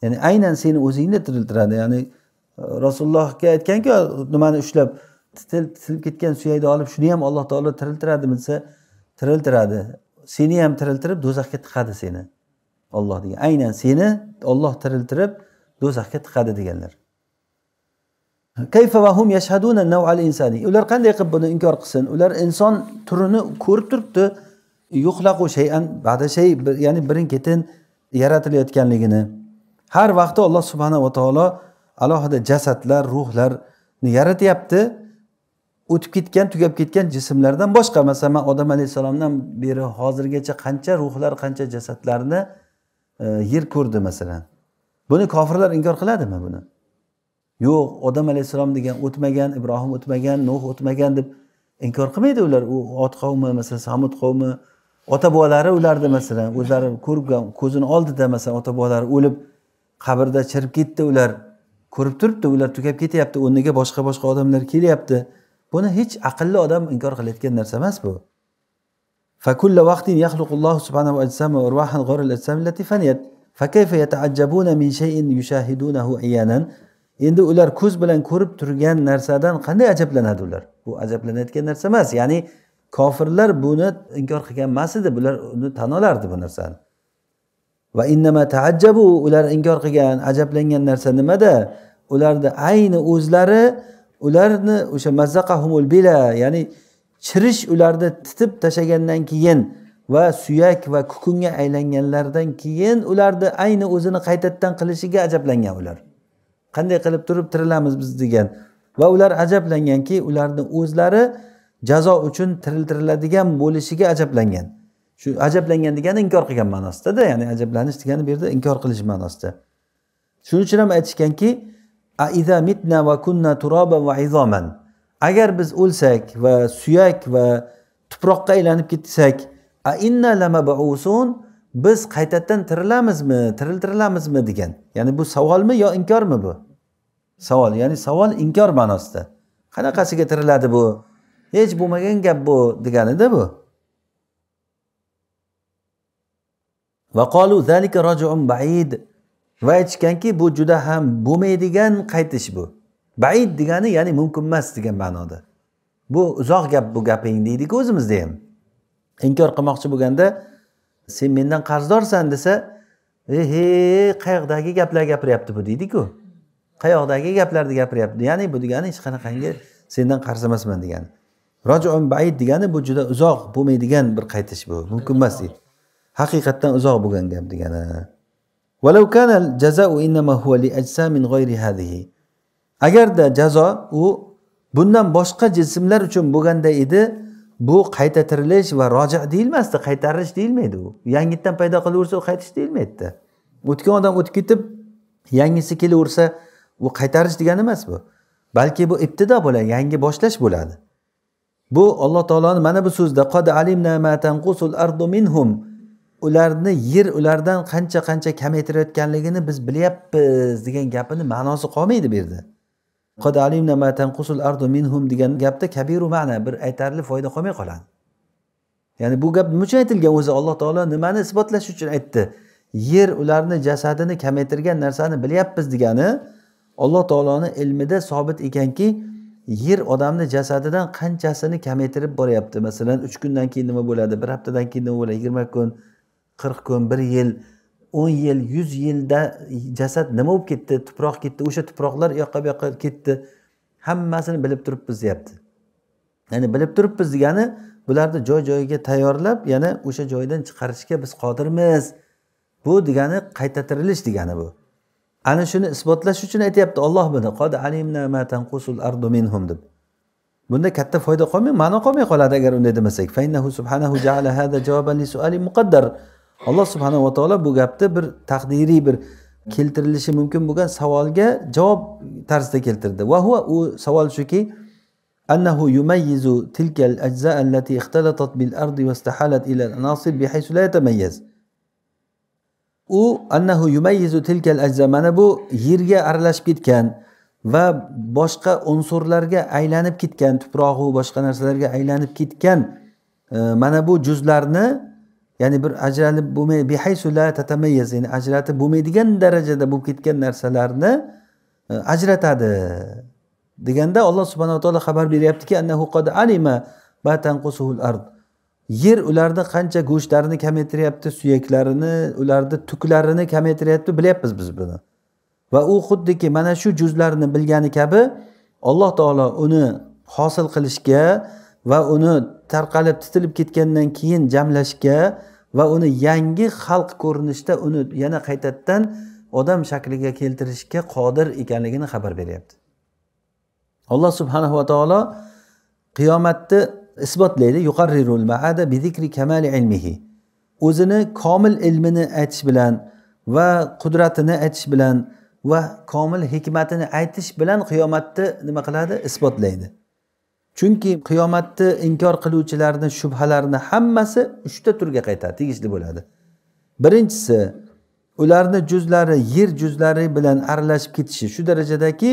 ya'ni aynan seni o'zingni tiriltiradi ya'ni e, rasulullohga aytganku nimani ushlab titilib ketgan suyakni olib shuni ham alloh taolo tiriltiradimi desa tiriltiradi seni ham tiriltirib do'zaxga tiqadi seni olloh degan aynan seni olloh tiriltirib do'zaxga tiqadi deganlar ular qanday qilib buni inkor qilsin ular inson turini ko'rib turibdi yuqlaqu shayan ba'da shay ya'ni birin ketin yaratilayotganligini har vaqti alloh subhanava taolo alohida jasadlar ruhlarni yaratyapti o'tib ketgan tugab ketgan jismlardan boshqa masalan man odam alayhissalomdan beri hozirgacha qancha ruhlar qancha jasadlarni E, yer ko'rdi masalan buni kofirlar inkor qiladimi buni yo'q odam alayhissalom degan o'tmagan ibrohim o'tmagan nuh o'tmagan deb inkor qilmaydi ular u ot qavmi masalan samud qavmi ota bobolari ularni masalan o'zlari ko'rgan ko'zini oldida masalan ota bobolari o'lib qabrda chirib ketdi ular ko'rib turibdi ular tugab ketyapti o'rniga boshqa boshqa odamlar kelyapti buni hech aqlli odam inkor qilayotgan narsa emas bu فكل وقت يخلق الله سبحانه أجساما وأرواحا غير الأجسام التي فنيت فكيف يتعجبون من شيء يشاهدونه عيانا endi ular ko'z bilan ko'rib turgan narsadan qanday ajablanadi ular bu ajablanayotgan narsa emas ya'ni kofirlar buni inkor qilgan emas edi bular uni tan olardi bu narsani va innama taajjabu ular inkor qilgan ajablangan narsa nimada ularni ayni o'zlari ularni o'sha mazzaqahumul bila ya'ni chirish ularni titib tashlagandan keyin va suyak va kukunga aylanganlaridan keyin ularni ayni o'zini qaytadan qilishiga ajablangan ular qanday qilib turib tirilamiz biz degan va ular ajablanganki ularni o'zlari jazo uchun tiriltiriladigan bo'lishiga ajablangan shu ajablangan degani inkor qilgan ma'nosidada ya'ni ajablanish degani bu yerda inkor qilish ma'nosida shuning uchun ham aytishganki aida mitna va kunna turoba va izoman agar biz o'lsak va suyak va tuproqqa aylanib ketsak a biz qaytadan tirilamizmi tiriltirilamizmi degan ya'ni bu savolmi yo inkormi bu savol ya'ni savol inkor ma'nosida qanaqasiga tiriladi bu hech bo'lmagan gap bu deganida bu zalika rajun baid va aytishganki bu juda ham bo'lmaydigan qaytish bu baid degani ya'ni mumkin emas degan ma'noda bu uzoq gap bu gaping deydiku o'zimizda ham inkor qilmoqchi bo'lganda sen mendan qarzdorsan desa ehe eh, qayoqdagi gaplar gapiryapti bu deydiku qayoqdagi gaplarni gapiryapti ya'ni bu degani hech qanaqangi sendan qarz emasman degani rojun baid degani bu juda uzoq bo'lmaydigan bir qaytish bu mumkin emas deydi haqiqatdan uzoq bo'lgan gap degani agarda jazo u bundan boshqa jismlar uchun bo'lganda edi bu qayta tirilish va roja deyilmasdi qaytarish deyilmaydi u yangitdan paydo qilaversa u qaytish deyilmaydida o'tgan odam o'tib ketib yangisi kelaversa u qaytarish degani emas bu balki bu ibtido bo'ladi yangi boshlash bo'ladi bu alloh taoloni mana bu so'zida qod ardu minhum ularni yer ulardan qancha qancha kamaytirayotganligini biz bilyapmiz degan gapini ma'nosi qolmaydi bu yerda ardu minhum degan gapda kabiru ma'na bir aytarli foyda qolmay qoladi ya'ni bu gap nima uchun aytilgan o'zi alloh taolo nimani isbotlash uchun aytdi yer ularni jasadini kamaytirgan narsani bilyapmiz degani alloh taoloni ilmida sobit ekanki yer odamni jasadidan qanchasini kamaytirib boryapti masalan uch kundan keyin nima bo'ladi bir haftadan keyin nima bo'ladi yigirma kun qirq kun bir yil o'n yil yuz yilda jasad nima bo'lib ketdi tuproq ketdi o'sha tuproqlar u yoqqa bu yoqqa ketdi hammasini bilib turibmiz deyapti ya'ni bilib turibmiz degani bularni joy joyiga tayyorlab yana o'sha joydan chiqarishga biz qodirmiz bu degani qayta tirilish degani bu ana shuni isbotlash uchun aytyapti olloh buni minhum deb bunda katta foyda qolmay ma'no qolmay qoladi agar unday demasak subhanahu ja'ala li suali muqaddar alloh subhanava taolo bu gapni bir taqdiriy bir keltirilishi mumkin bo'lgan savolga javob tarzida keltirdi va huva u savol shuki أنه يميز تلك الأجزاء التي اختلطت بالأرض واستحالت إلى العناصر بحيث لا يتميز u annahu yumayyizu tilkal ajza mana bu yerga aralashib ketgan va boshqa unsurlarga aylanib ketgan tuprog'u boshqa narsalarga aylanib ketgan e, mana bu juzlarni ya'ni bir ajralib bo'lmay bihaysula tatamayaz ya'ni ajratib bo'lmaydigan darajada bo'lib ketgan narsalarni e, ajratadi deganda alloh subhanava taolo xabar beryaptiki annahu qad alima ard yer ularni qancha go'shtlarini kamaytiryapti suyaklarini ularni tuklarini kamaytiryapti bilyapmiz biz buni va u xuddiki mana shu juzlarni bilgani kabi alloh taolo uni hosil qilishga va uni tarqalib titilib ketgandan keyin jamlashga va uni yangi xalq ko'rinishda uni yana qaytadan odam shakliga keltirishga qodir ekanligini xabar beryapti alloh subhanahu va taolo qiyomatni isbotlaydi yuqarrirul maada bi kamali ilmihi o'zini komil ilmini aytish bilan va qudratini aytish bilan va komil hikmatini aytish bilan qiyomatni nima qiladi isbotlaydi chunki qiyomatni inkor qiluvchilarni shubhalarini hammasi uchta turga qaytadi tegishli bo'ladi birinchisi ularni juzlari yer juzlari bilan aralashib ketishi shu darajadaki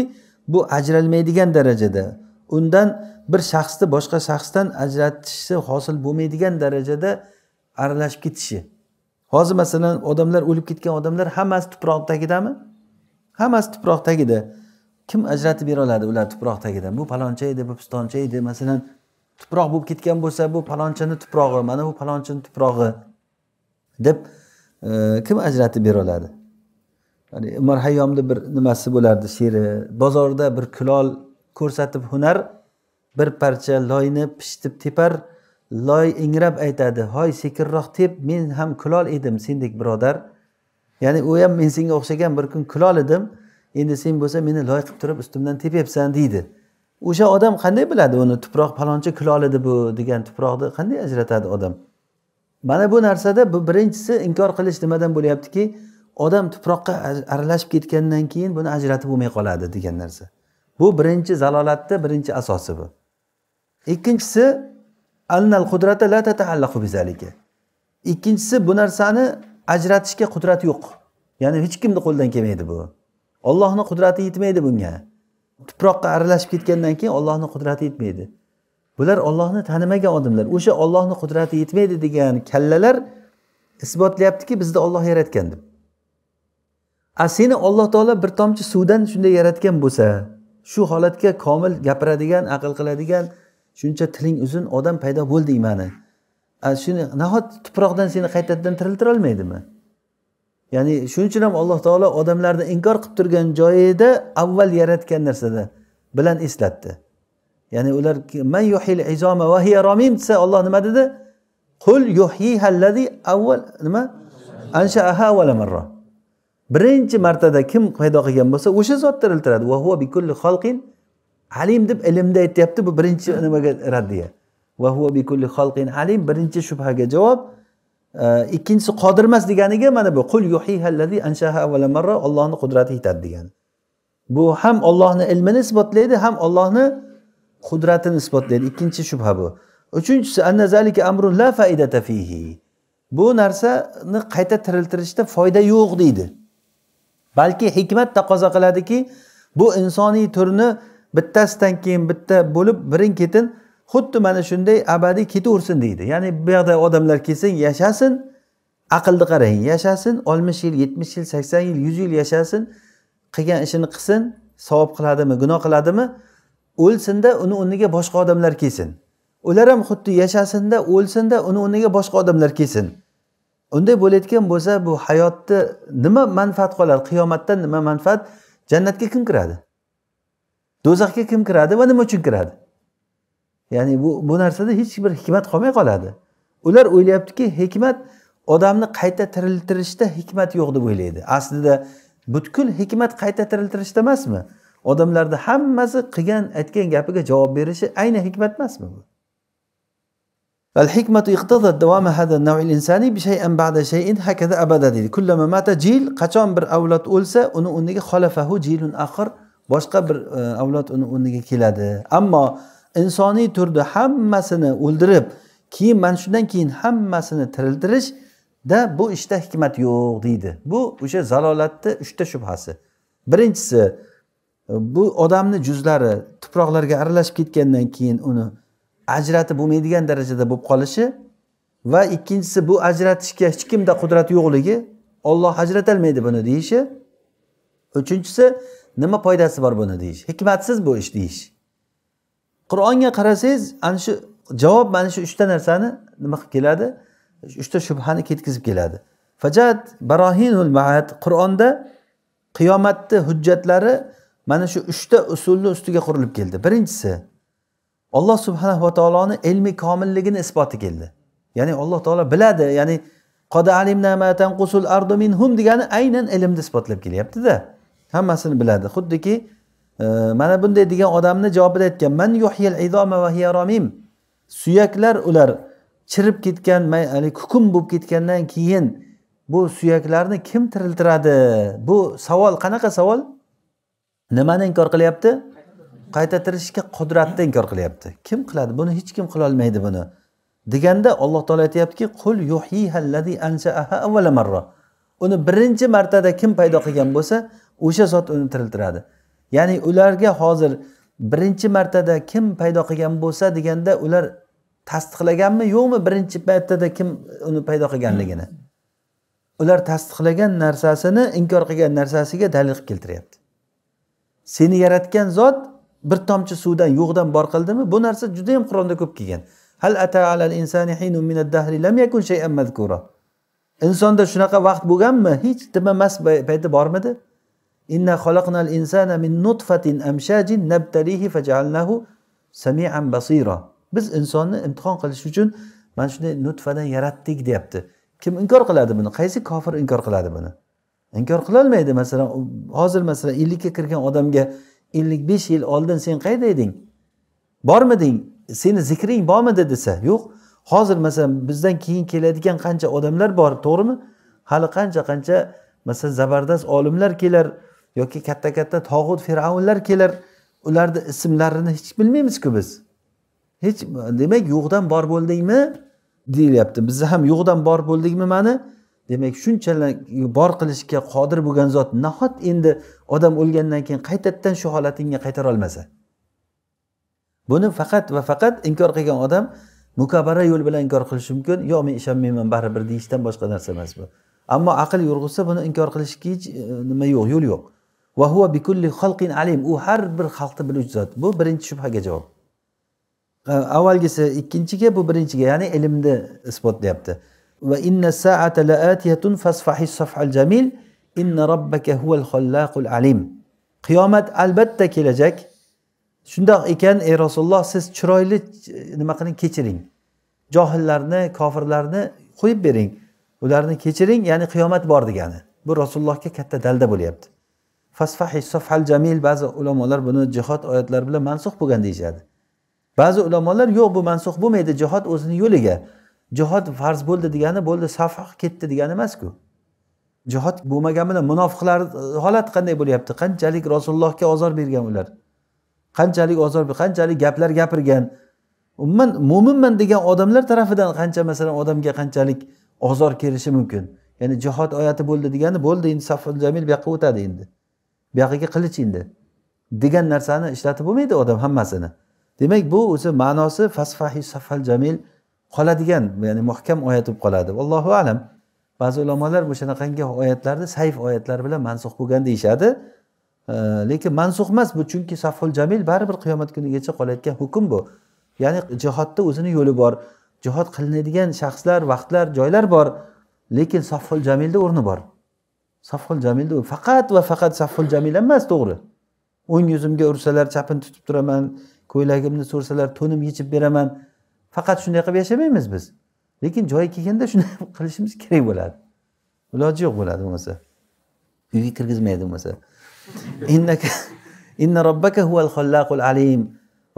bu ajralmaydigan darajada undan bir shaxsni boshqa shaxsdan ajratishni hosil bo'lmaydigan darajada aralashib ketishi hozir masalan odamlar o'lib ketgan odamlar hammasi tuproq tagidami hammasi tuproq tagida kim ajratib bera oladi ular tuproq tagidan bu paloncha edi bu pistoncha edi masalan tuproq bo'lib ketgan bo'lsa bu palonchini tuprog'i mana bu palonchini tuprog'i deb e, kim ajratib bera oladi ya'ni umar hayyomni bir nimasi bo'lardi she'ri bozorda bir kulol ko'rsatib hunar bir parcha loyni pishitib tepar loy ingrab aytadi hoy sekinroq tep men ham kulol edim sendek birodar ya'ni u ham men senga o'xshagan bir kun kulol edim endi sen bo'lsa meni loy qilib turib ustimdan tepyapsan deydi o'sha odam qanday biladi uni tuproq palonchi kulolidi bu degan tuproqni qanday ajratadi odam mana bu narsada bu birinchisi inkor qilish nimadan bo'lyaptiki odam tuproqqa aralashib ketgandan keyin buni ajratib bo'lmay qoladi degan narsa bu birinchi zalolatni birinchi asosi bu ikkinchisi annal qudrata la tatallaqu bizalika ikkinchisi bu narsani ajratishga qudrat yo'q ya'ni hech kimni qo'lidan kelmaydi bu ollohni qudrati yetmaydi bunga tuproqqa aralashib ketgandan keyin ollohni qudrati yetmaydi bular ollohni tanimagan odamlar o'sha ollohni qudrati yetmaydi degan kallalar isbotlayaptiki bizni olloh yaratgan deb a seni olloh taolo bir tomchi suvdan shunday yaratgan bo'lsa shu holatga komil gapiradigan aql qiladigan shuncha tiling uzun odam paydo bo'l a shuni nahot tuproqdan seni qaytadan olmaydimi ya'ni shuning uchun ham alloh taolo odamlarni inkor qilib turgan joyida avval yaratgan narsada bilan eslatdi ya'ni ular man yuhil izoma va hiya romim desa olloh nima dedi qul yuhyihallazi avval nima anshaaha avvala marra birinchi martada kim paydo qilgan bo'lsa o'sha zot tiriltiradi va huva bikulli xalqin alim deb ilmda aytyapti bu birinchi nimaga raddiya va huva bikulli xalqin alim birinchi shubhaga javob ikkinchisi qodir emas deganiga mana bu qul marra ollohni qudrati yetadi degani bu ham ollohni ilmini isbotlaydi ham ollohni qudratini isbotlaydi ikkinchi shubha bu uchinchisi anna zalika amrun la faidata fihi bu narsani qayta tiriltirishda foyda yo'q deydi balki hikmat taqozo qiladiki bu insoniy turni bittasidan keyin bitta bo'lib birin ketin xuddi mana shunday abadiy ketaversin deydi ya'ni bu yoqda odamlar kelsin yashasin aqlni qarang yashasin oltmish yil yetmish yil sakson yil yuz yil yashasin qilgan ishini qilsin savob qiladimi gunoh qiladimi o'lsinda uni o'rniga boshqa odamlar kelsin ular ham xuddi yashasinda o'lsinda uni o'rniga boshqa odamlar kelsin unday bo'layotgan bo'lsa bu hayotda nima manfaat qoladi qiyomatda nima manfaat jannatga kim kiradi do'zaxga kim kiradi va nima uchun kiradi ya'ni bu bu narsada hech bir hikmat qolmay qoladi ular o'ylayaptiki hikmat odamni qayta tiriltirishda hikmat yo'q deb o'ylaydi aslida butkul hikmat qayta tiriltirishda emasmi odamlarni hammasi qilgan aytgan gapiga javob berishi ayni hikmat emasmi bu الحكمة اقتضت دوام هذا النوع الإنساني بشيء بعد شيء هكذا أبدا دي. كلما مات جيل قچان بر أولاد أولسا insoniy turda hammasini o'ldirib keyin mana shundan keyin hammasini tiriltirishda bu ishda hikmat yo'q deydi bu o'sha zalolatni uchta shubhasi birinchisi bu odamni juzlari tuproqlarga aralashib ketgandan keyin uni ajratib bo'lmaydigan darajada bo'lib qolishi va ikkinchisi bu ajratishga hech kimda qudrat yo'qligi olloh ajratolmaydi buni deyishi uchinchisi nima foydasi bor buni deyish hikmatsiz bu ish deyish qur'onga qarasangiz ana shu javob mana shu uchta narsani nima qilib keladi uchta shubhani ketkazib keladi fajat barohinul maat qur'onda qiyomatni hujjatlari mana shu uchta usulni ustiga qurilib keldi birinchisi olloh subhanahu va taoloni ilmi komilligini isboti keldi ya'ni alloh taolo biladi ya'ni qoda ardu minhum degani aynan ilmni isbotlab kelyaptida hammasini biladi xuddiki mana bunday degan odamni javobida aytgan man yuhyil idoma va hiyaromim suyaklar ular chirib ketgan haligi kukum bo'lib ketgandan keyin bu suyaklarni kim tiriltiradi bu savol qanaqa savol nimani inkor qilyapti qayta tirishga qudratni inkor qilyapti kim qiladi buni hech kim qilolmaydi buni deganda alloh taolo aytyaptiki qul yuhyihallazi ansaaha avvala marra uni birinchi martada kim paydo qilgan bo'lsa o'sha zot uni tiriltiradi ya'ni ularga hozir birinchi martada kim paydo qilgan bo'lsa deganda ular tasdiqlaganmi yo'qmi birinchi martada kim uni paydo qilganligini ular tasdiqlagan narsasini inkor qilgan narsasiga dalil qilib keltiryapti seni yaratgan zot bir tomchi suvdan yo'qdan bor qildimi bu narsa juda yam qur'onda ko'p kelgan hal insani dahri lam yakun shay'an insonda shunaqa vaqt bo'lganmi hech nima emas payti bormidi inna xalaqnal insana min nutfatin amshajin nabtalihi faj'alnahu samian basira biz insonni imtihon qilish uchun mana shunday nutfadan yaratdik deyapti kim inkor qiladi buni qaysi kofir inkor qiladi buni inkor qilolmaydi masalan hozir masalan ellikka kirgan odamga ellik besh yil oldin sen qayerda eding bormiding seni zikring bormidi desa yo'q hozir masalan bizdan keyin keladigan qancha odamlar bor to'g'rimi hali qancha qancha masalan zabardast olimlar kelar yoki katta katta tog'ut fir'avnlar kelar ularni ismlarini hech bilmaymizku biz hech demak yo'qdan bor bo'ldingmi deyilyapti biza ham yo'qdan bor bo'ldikmi mani demak shunchalik bor qilishga qodir bo'lgan zot nahot endi odam o'lgandan keyin qaytadan shu holatingga olmasa buni faqat va faqat inkor qilgan odam mukabara yo'l bilan inkor qilishi mumkin yo'q men ishonmayman baribir deyishdan boshqa narsa emas bu ammo aql yurg'isa buni inkor qilishga hech e, nima yo'q yo'l yo'q alim u har bir xalqni biluvchi zot bu birinchi shubhaga javob e, avvalgisi ikkinchiga bu birinchiga ya'ni ilmni isbotlayapti qiyomat albatta kelajak shundoq ekan ey rasululloh siz chiroyli nima qiling kechiring johillarni kofirlarni qo'yib bering ularni kechiring ya'ni qiyomat bor degani bu rasulullohga katta dalda bo'lyapti fasfahi safhal jamil ba'zi ulamolar buni jihod oyatlari bilan mansux bo'lgan deyishadi ba'zi ulamolar yo'q bu mansux bo'lmaydi jihod o'zini yo'liga jihod farz bo'ldi degani bo'ldi safh ketdi degani emasku jihod bo'lmagan bilan munofiqlar e, holati qanday bo'lyapti qanchalik rasulullohga ozor bergan ular qanchalik ozor qanchalik gaplar gapirgan umuman mo'minman degan odamlar tarafidan qancha masalan odamga qanchalik ozor kelishi mumkin ya'ni jihod oyati bo'ldi degani bo'ldi endi saful jamil bu yoqqa o'tadi endi buyog'iga qilich endi degan narsani ishlatib bo'lmaydi odam hammasini demak bu o'zi ma'nosi fasfahi safal jamil qoladigan ya'ni muhkam oyat bo'lib qoladi allohu alam ba'zi ulamolar o'shanaqangi oyatlarni sayf oyatlar bilan mansux bo'lgan deyishadi lekin mansux emas bu chunki saful jamil baribir qiyomat kunigacha qolayotgan hukm bu ya'ni jihodni o'zini yo'li bor jihod qilinadigan shaxslar vaqtlar joylar bor lekin saful jamilda o'rni bor safhul jamilni faqat va faqat safhul jamil emas to'g'ri o'ng yuzimga ursalar chapin tutib turaman ko'ylagimni so'rsalar to'nim yechib beraman faqat shunday qilib yashamaymiz biz lekin joyi kelganda shunday qilishimiz kerak bo'ladi iloji yo'q bo'ladi bo'lmasa uyga kirgizmaydi bo'lmasa inna robbaka huval alim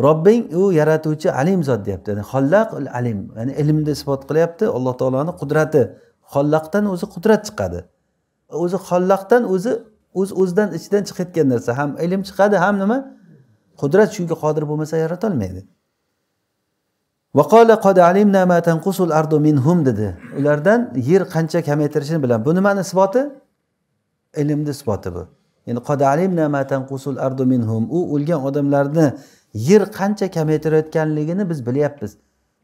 robbing u yaratuvchi alim zot deyapti ya'ni xollaqul alim ya'ni ilmni isbot qilyapti alloh taoloni qudrati xollaqdan o'zi qudrat chiqadi o'zi xollaqdan o'zi o'z o'zidan ichidan chiqib ketgan narsa ham ilm chiqadi ham nima qudrat shunga qodir bo'lmasa yaratolmaydi ardu minhum dedi ulardan yer qancha kamaytirishini bilan bu nimani isboti ilmni isboti bu ya'ni ardu minhum u o'lgan odamlarni yer qancha kamaytirayotganligini biz bilyapmiz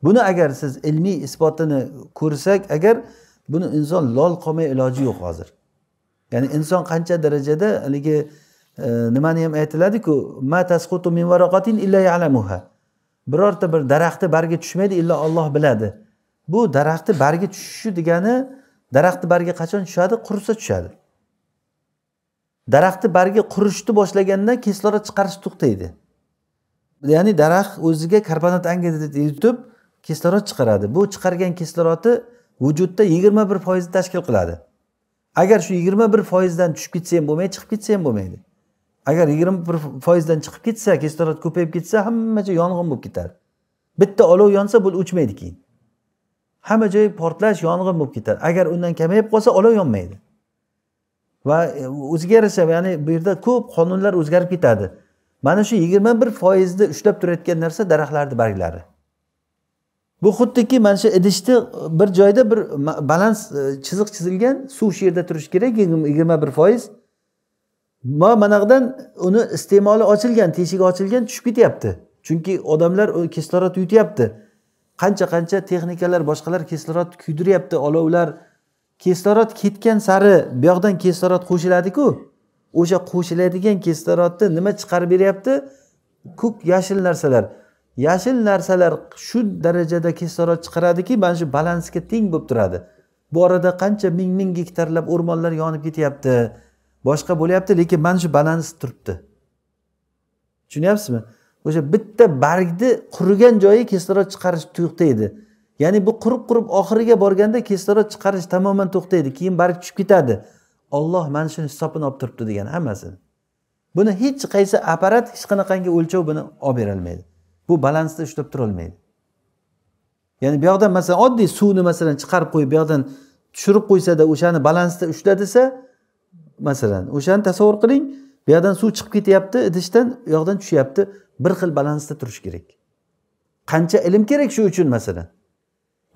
buni agar siz ilmiy isbotini ko'rsak agar buni inson lol qolmay iloji yo'q hozir ya'ni inson qancha darajada haligi e, nimani ham aytiladiku ma tasqutu min varaqatin illa ya'lamuha birorta bir daraxtni bargi tushmaydi illo olloh biladi bu daraxtni bargi tushishi degani daraxtni bargi qachon tushadi qurisa tushadi daraxtni bargi qurishni boshlaganda kislorod chiqarish to'xtaydi ya'ni daraxt o'ziga karbonat angidrid yutib kislorod chiqaradi bu chiqargan kislorodi vujudda yigirma bir foizni tashkil qiladi agar shu yigirma bir foizdan tushib ketsa ham bo'lmaydi chiqib ketsa ham bo'lmaydi agar yigirma bir foizdan chiqib ketsa kislorod ko'payib ketsa hamma joy yong'in bo'lib ketadi bitta olov yonsa bu o'chmaydi keyin hamma joy portlash yong'in bo'lib ketadi agar undan kamayib qolsa olov yonmaydi va e, o'ziga yarasha ya'ni bu yerda ko'p qonunlar o'zgarib ketadi mana shu yigirma bir foizni ushlab turayotgan narsa daraxtlarni barglari bu xuddiki mana shu idishni bir joyda bir balans e, chiziq chizilgan suv shu yerda turishi kerak yigirma bir foiz ma manaqadan uni iste'moli ochilgan teshigi ochilgan tushib ketyapti chunki odamlar kislorod yutyapti qancha qancha texnikalar boshqalar kislorod kuydiryapti olovlar kislorod ketgan sari bu yoqdan kislorod qo'shiladiku o'sha qo'shiladigan kislorodni nima chiqarib beryapti ko'k yashil narsalar yashil narsalar shu darajada kislorod chiqaradiki mana shu balansga teng bo'lib turadi bu orada qancha ming ming gektarlab o'rmonlar yonib ketyapti boshqa bo'lyapti lekin mana shu balans turibdi tushunyapsizmi o'sha bitta bargni qurigan joyi kislorod chiqarish to'xtaydi ya'ni bu qurib qurib oxiriga borganda kislorod chiqarish tamoman to'xtaydi keyin barg tushib ketadi olloh mana shuni hisobini olib turibdi degan hammasini buni hech qaysi apparat hech qanaqangi o'lchov buni olib berolmaydi bu balansda ushlab turolmaydi ya'ni bu yoqdan masalan oddiy suvni masalan chiqarib qo'yib bu yoqdan tushirib qo'ysada o'shani balansda ushla desa masalan o'shani tasavvur qiling bu yoqdan suv chiqib ketyapti idishdan u yoqdan tushyapti bir xil balansda turishi kerak qancha ilm kerak shu uchun masalan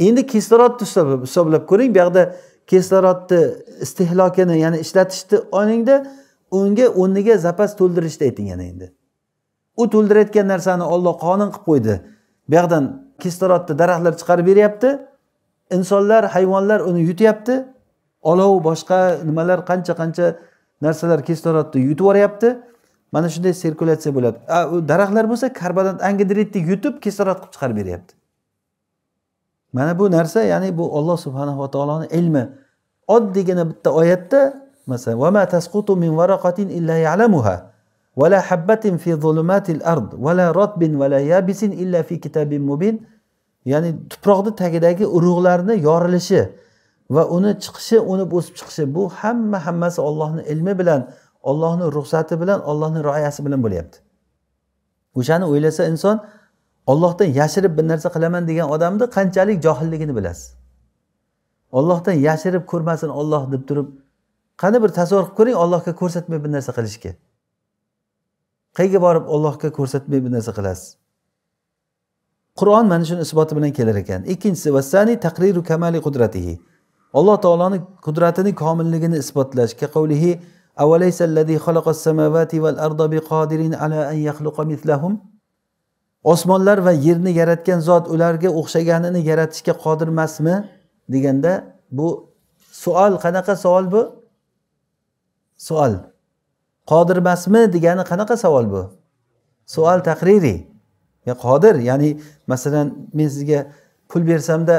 endi kislorodni hisoblab ko'ring bu yoqda kislorodni istehlokini ya'ni ishlatishni olingda unga o'rniga zapas to'ldirishni ayting yana endi u to'ldirayotgan narsani olloh qonun qilib qo'ydi buyoqdan kislorodni daraxtlar chiqarib beryapti insonlar hayvonlar uni yutyapti olov boshqa nimalar qancha qancha narsalar kislorodni yutib yuboryapti mana shunday sirkulyatsiya bo'ladi daraxtlar bo'lsa karbonat angidridni yutib kislorod qilib chiqarib beryapti mana bu narsa ya'ni bu olloh subhanava taoloni ilmi oddiygina bitta oyatda masalan ولا حبة في ظلمات الأرض ولا رطب ولا يابس إلا في كتاب مبين ya'ni tuproqni tagidagi urug'larni yorilishi va uni chiqishi unib o'sib chiqishi bu hamma hammasi ollohni ilmi bilan ollohni ruxsati bilan ollohni rioyasi bilan bo'lyapti o'shani o'ylasa inson ollohdan yashirib bir narsa qilaman degan odamni qanchalik johilligini bilasiz ollohdan yashirib ko'rmasin olloh deb turib qani bir tasavvur qilib ko'ring ollohga ko'rsatmay bir narsa qilishga qayerga borib ollohga ko'rsatmay bu narsa qilasiz qur'on mana shuni isboti bilan kelar ekan ikkinchisi vassani taqriru kamali qudratihi alloh taoloni qudratini komilligini isbotlash osmonlar va yerni yaratgan zot ularga o'xshaganini yaratishga qodir emasmi deganda bu savol qanaqa savol bu savol qodir emasmi degani qanaqa savol bu savol tahririy ya qodir ya'ni masalan men sizga pul bersamda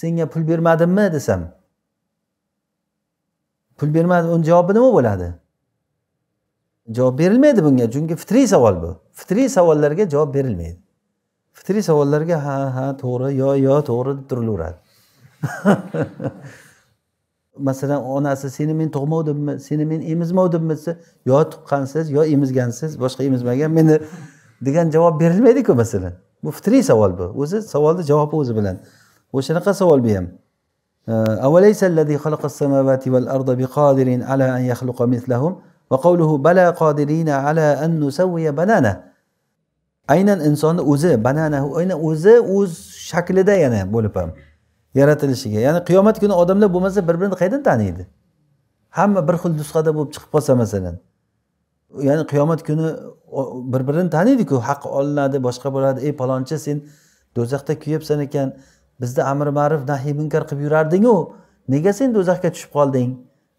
senga pul bermadimmi desam pul bermadi uni javobi nima bo'ladi javob berilmaydi bunga chunki fitriy savol bu fitriy savollarga javob berilmaydi fitriy savollarga ha ha to'g'ri yo yo to'g'ri deb turilaveradi masalan onasi seni men tug'movdimmi seni men emizmovdimmi desa yo tuqqansiz yo emizgansiz boshqa emizmagan meni degan javob berilmaydiku masalan bu fitriy savol bu o'zi savolni javobi o'zi bilan o'shanaqa savol bu ham أوليس الذي خلق السماوات والأرض بقادر على أن يخلق مثلهم وقوله بلى قادرين على أن نسوي بنانه aynan insonni o'zi bananahu aynan o'zi o'z shaklida yana bo'lib ham yaratilishiga ya'ni qiyomat kuni odamlar bo'lmasa bir birini qayerdan taniydi hamma bir xil nusxada bo'lib chiqib qolsa masalan ya'ni qiyomat kuni bir birini taniydiku haq olinadi boshqa bo'ladi ey palonchi sen do'zaxda kuyibsan ekan bizda amri ma'ruf nahiy munkar qilib yurardingu nega sen do'zaxga tushib qolding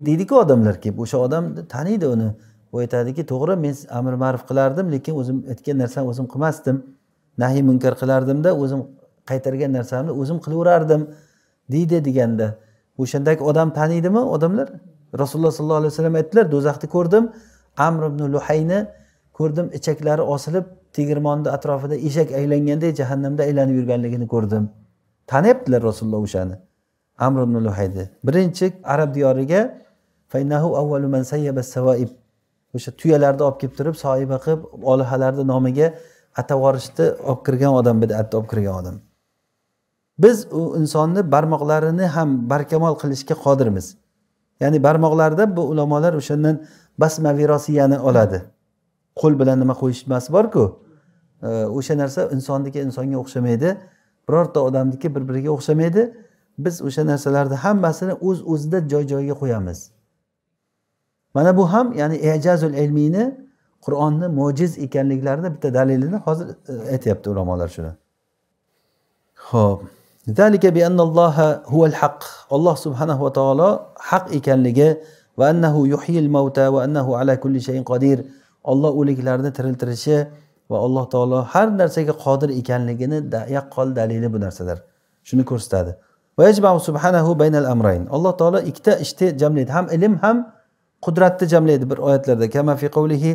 deydiku odamlar kelib o'sha odam taniydi uni u aytadiki to'g'ri men amr ma'ruf qilardim lekin o'zim aytgan narsani o'zim qilmasdim nahiy munkar qilardimda o'zim qaytargan narsamni o'zim qilaverardim deydi deganda o'shandagi odam taniydimi odamlar rasululloh sollallohu alayhi vasallam aytdilar do'zaxni ko'rdim amr ibn luhayni ko'rdim ichaklari osilib tegirmonni atrofida eshak aylanganday jahannamda aylanib yurganligini ko'rdim taniyaptilar rasululloh o'shani amr ibn luhayni birinchi arab diyoriga faynahu avvalu man o'sha tuyalarni olib kelib turib soiba qilib olihalarni nomiga atavorishni olib kirgan odam bidatni olib kirgan odam biz u insonni barmoqlarini ham barkamol qilishga qodirmiz ya'ni barmoqlarda bu ulamolar o'shandan basma virosiyani oladi qo'l bilan nima qo'yishmasi borku o'sha narsa insonniki insonga o'xshamaydi birorta odamniki bir biriga o'xshamaydi biz o'sha narsalarni hammasini o'z uz o'zida joy joyiga qo'yamiz mana bu ham ya'ni ejazul ilmiyni qur'onni mo'jiz ekanliklarini bitta dalilini hozir e, aytyapti ulamolar shuni ho'p ذلك بأن الله هو الحق الله سبحانه وتعالى حق ekanligi va annahu yuhyil mauta va annahu ala kulli shayin qodir Alloh o'liklarni tiriltirishi va Alloh taolo har narsaga qodir ekanligini yaqqol dalili bu narsalar shuni ko'rsatadi va yajmau subhanahu baynal amrayn Alloh taolo ikkita ishni jamlaydi ham ilm ham qudratni jamlaydi bir oyatlarda kama fi qawlihi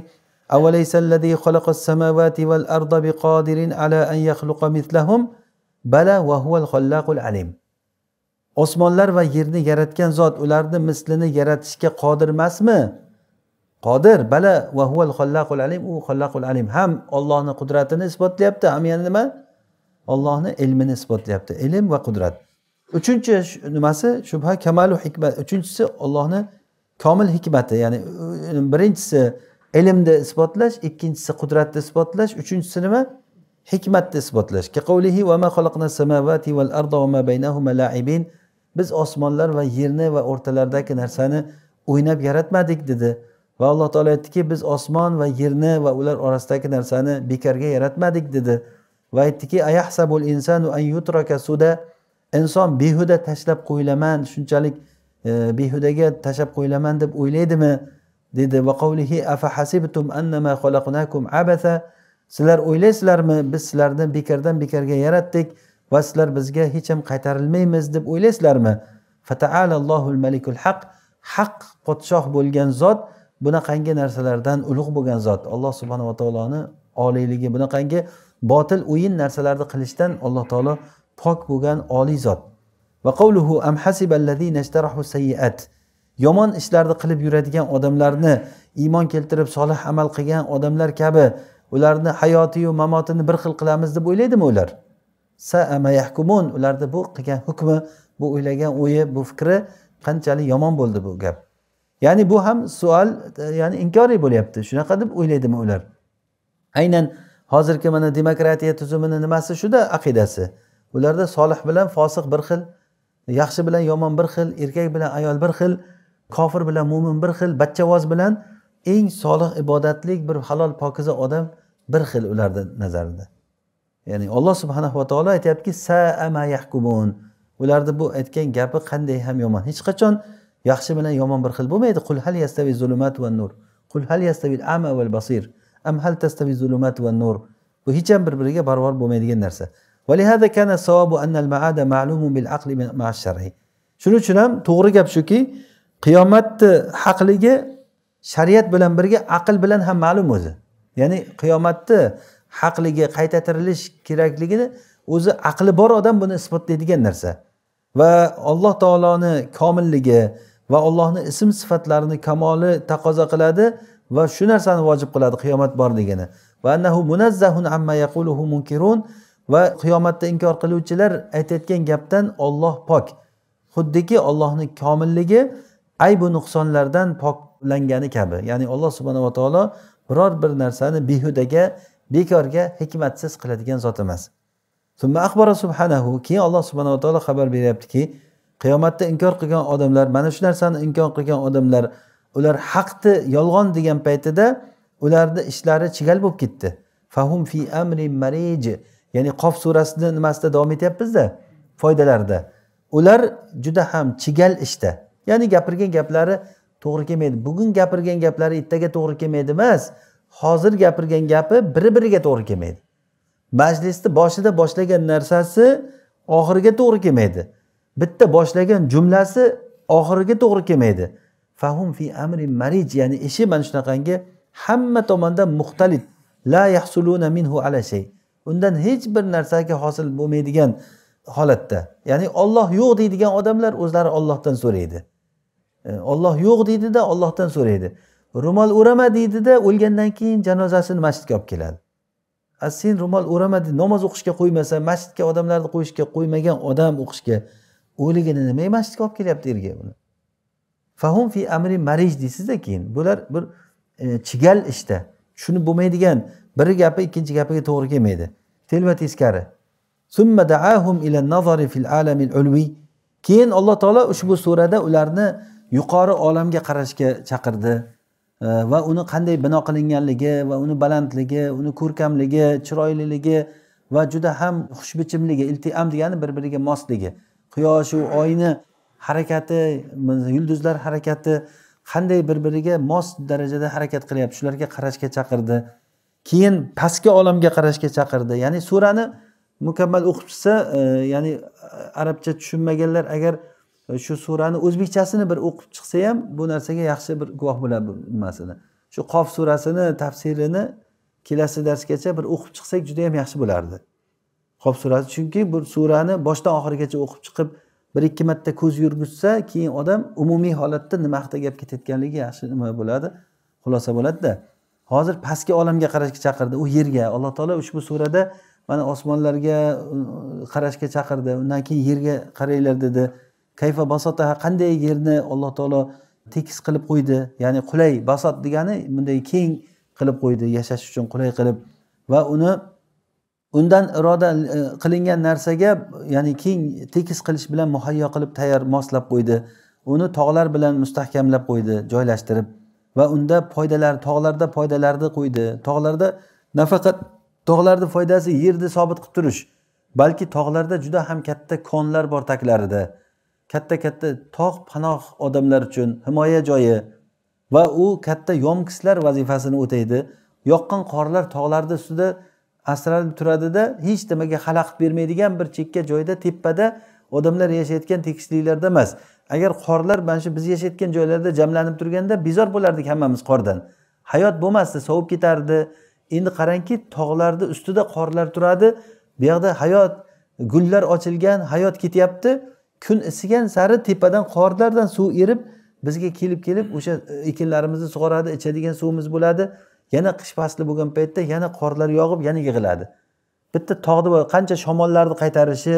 أوليس الذي خلق السماوات والأرض بقادر على أن يخلق مثلهم bala va huval xollaqul alim osmonlar va yerni yaratgan zot ularni mislini yaratishga qodir emasmi qodir bala va huval xollaqul alim u xollaqul alim ham ollohni qudratini isbotlayapti ham yana nima ollohni ilmini isbotlayapti ilm va qudrat uchinchi nimasi shubha kamalu hikmat uchinchisi ollohni komil hikmati ya'ni birinchisi ilmni isbotlash ikkinchisi qudratni isbotlash uchinchisi nima hikmatni isbotlash biz osmonlar va yerni va o'rtalaridagi narsani o'ynab yaratmadik dedi va alloh taolo aytdiki biz osmon va yerni va ular orasidagi narsani bekorga yaratmadik dedi va aytdiki ayahsabul insanu an yutraka suda inson behuda tashlab qo'yilaman shunchalik e, behudaga tashlab qo'yilaman deb o'ylaydimi dedi va qavlihi afahasibtum annama xalaqnakum abatha sizlar o'ylaysizlarmi biz sizlarni bekordan bekorga yaratdik va sizlar bizga hech ham qaytarilmaymiz deb o'ylaysizlarmi malikul haq haq podshoh bo'lgan zot bunaqangi narsalardan ulug' bo'lgan zot alloh subhanava taoloni oliyligi bunaqangi botil o'yin narsalarni qilishdan alloh taolo pok bo'lgan oliy zot va qavluhu yomon ishlarni qilib yuradigan odamlarni iymon keltirib solih amal qilgan odamlar kabi ularni hayotiyu mamotini bir xil qilamiz deb o'ylaydimi ular yahkumun ularni bu qilgan hukmi bu o'ylagan o'yi bu fikri qanchalik yomon bo'ldi bu gap ya'ni bu ham sual ya'ni inkoriy bo'lyapti shunaqa deb o'ylaydimi ular aynan hozirgi mana demokratiya tuzumini nimasi shuda aqidasi ularda solih bilan fosiq bir xil yaxshi bilan yomon bir xil erkak bilan ayol bir xil kofir bilan mo'min bir xil bachchavoz bilan eng solih ibodatlik bir halol pokiza odam bir xil ularni nazarida ya'ni olloh subhanahu va taolo aytyaptiki saama yahkumun ularni bu aytgan gapi qanday ham yomon hech qachon yaxshi bilan yomon bir xil bo'lmaydi qul hal yastavi zulumat va nur qul hal yastavi ama val basir am hal tastavi zulumat va nur bu hech ham bir biriga barobar bo'lmaydigan narsa shuning uchun ham to'g'ri gap shuki qiyomatni haqligi shariat bilan birga aql bilan ham ma'lum o'zi ya'ni qiyomatni haqligi qayta tirilish kerakligini o'zi aqli bor odam buni isbotlaydigan narsa va alloh taoloni komilligi va allohni ism sifatlarini kamoli taqozo qiladi va shu narsani vojib qiladi qiyomat borligini va annahu munazzahun amma yaquluhu munkirun va qiyomatda inkor qiluvchilar aytayotgan gapdan olloh pok xuddiki ollohni komilligi aybu nuqsonlardan poklangani kabi ya'ni alloh subhanava taolo biror bir narsani behudaga bekorga hikmatsiz qiladigan zot emas subhanahu keyin alloh subhanava taolo xabar beryaptiki qiyomatda inkor qilgan odamlar mana shu narsani inkor qilgan odamlar ular haqni yolg'on degan paytida ularni ishlari chigal bo'lib ketdi fahum fi amri marij ya'ni qof surasini nimasida davom etyapmizda foydalarida ular juda ham chigal ishda ya'ni gapirgan gaplari to'g'ri kelmaydi bugun gapirgan gaplari ertaga to'g'ri kelmaydi emas hozir gapirgan gapi bir biriga to'g'ri kelmaydi majlisni boshida boshlagan narsasi oxiriga to'g'ri kelmaydi bitta boshlagan jumlasi oxiriga to'g'ri kelmaydi fahum fi amri marij ya'ni ishi mana shunaqangi hamma tomondan muxtalit la yahsuluna minhu ala shay undan hech bir narsaga hosil bo'lmaydigan holatda ya'ni olloh yo'q deydigan odamlar o'zlari ollohdan so'raydi olloh e, yo'q deydida ollohdan so'raydi ro'mol o'rama deydida o'lgandan keyin janozasini masjidga olib keladi a sen ro'mol o'rama deb namoz o'qishga qo'ymasa masjidga odamlarni qo'yishga qo'ymagan odam o'qishga o'ligini nimaga masjidga olib kelyapti erga buni fahum fi amri marij deysizda keyin bular bir e, chigal ishda tushunib bo'lmaydigan bir gapi ikkinchi gapiga to'g'ri kelmaydi telba teskari keyin alloh taolo ushbu surada ularni yuqori olamga qarashga chaqirdi va uni qanday bino qilinganligi va uni balandligi uni ko'rkamligi chiroyliligi va juda ham xushbichimligi iltiam degani bir biriga mosligi quyoshu oyni harakati yulduzlar harakati qanday bir biriga mos darajada harakat qilyapti shularga qarashga chaqirdi keyin pastki olamga qarashga chaqirdi ya'ni surani mukammal o'qib chiqsa e, ya'ni arabcha tushunmaganlar agar shu surani o'zbekchasini bir o'qib chiqsa ham bu narsaga yaxshi bir guvoh bo'ladi bu nimasini shu qof surasini tafsirini kelasi darsgacha bir o'qib chiqsak juda yam yaxshi bo'lardi qof surasi chunki bu surani boshdan oxirigacha o'qib chiqib bir ikki marta ko'z yurgizsa keyin odam umumiy holatda nima haqida gap ketayotganligi yaxshi nima bo'ladi xulosa bo'ladida hozir pastki olamga qarashga chaqirdi u yerga alloh taolo ushbu surada mana osmonlarga qarashga chaqirdi undan keyin yerga qaranglar dedi kayfa basataha qanday yerni alloh taolo tekis qilib qo'ydi ya'ni qulay basat degani bunday keng qilib qo'ydi yashash uchun qulay qilib va uni undan iroda e, qilingan narsaga ya'ni keng tekis qilish bilan muhayyo qilib tayyor moslab qo'ydi uni tog'lar bilan mustahkamlab qo'ydi joylashtirib va unda foydalar tog'larda foydalarni qo'ydi tog'larda nafaqat tog'larni foydasi yerni sobit qilib turish balki tog'larda juda ham katta konlar bor taglarida katta katta tog' panoh odamlar uchun himoya joyi va u katta yomkislar vazifasini o'taydi yoqqan qorlar tog'larni ustida asralib turadida hech nimaga xalaqit bermaydigan bir chekka joyda tepada odamlar yashayotgan tekisliklarda emas agar qorlar mana shu biz yashayotgan joylarda jamlanib turganda bezor bo'lardik hammamiz qordan hayot bo'lmasdi sovib ketardi endi qarangki tog'larni ustida qorlar turadi bu hayot gullar ochilgan hayot ketyapti kun isigan sari tepadan qorlardan suv erib bizga kelib kelib o'sha e, ekinlarimizni sug'oradi ichadigan suvimiz bo'ladi yana qish fasli bo'lgan paytda yana qorlar yog'ib yana yig'iladi bitta tog'ni qancha shamollarni qaytarishi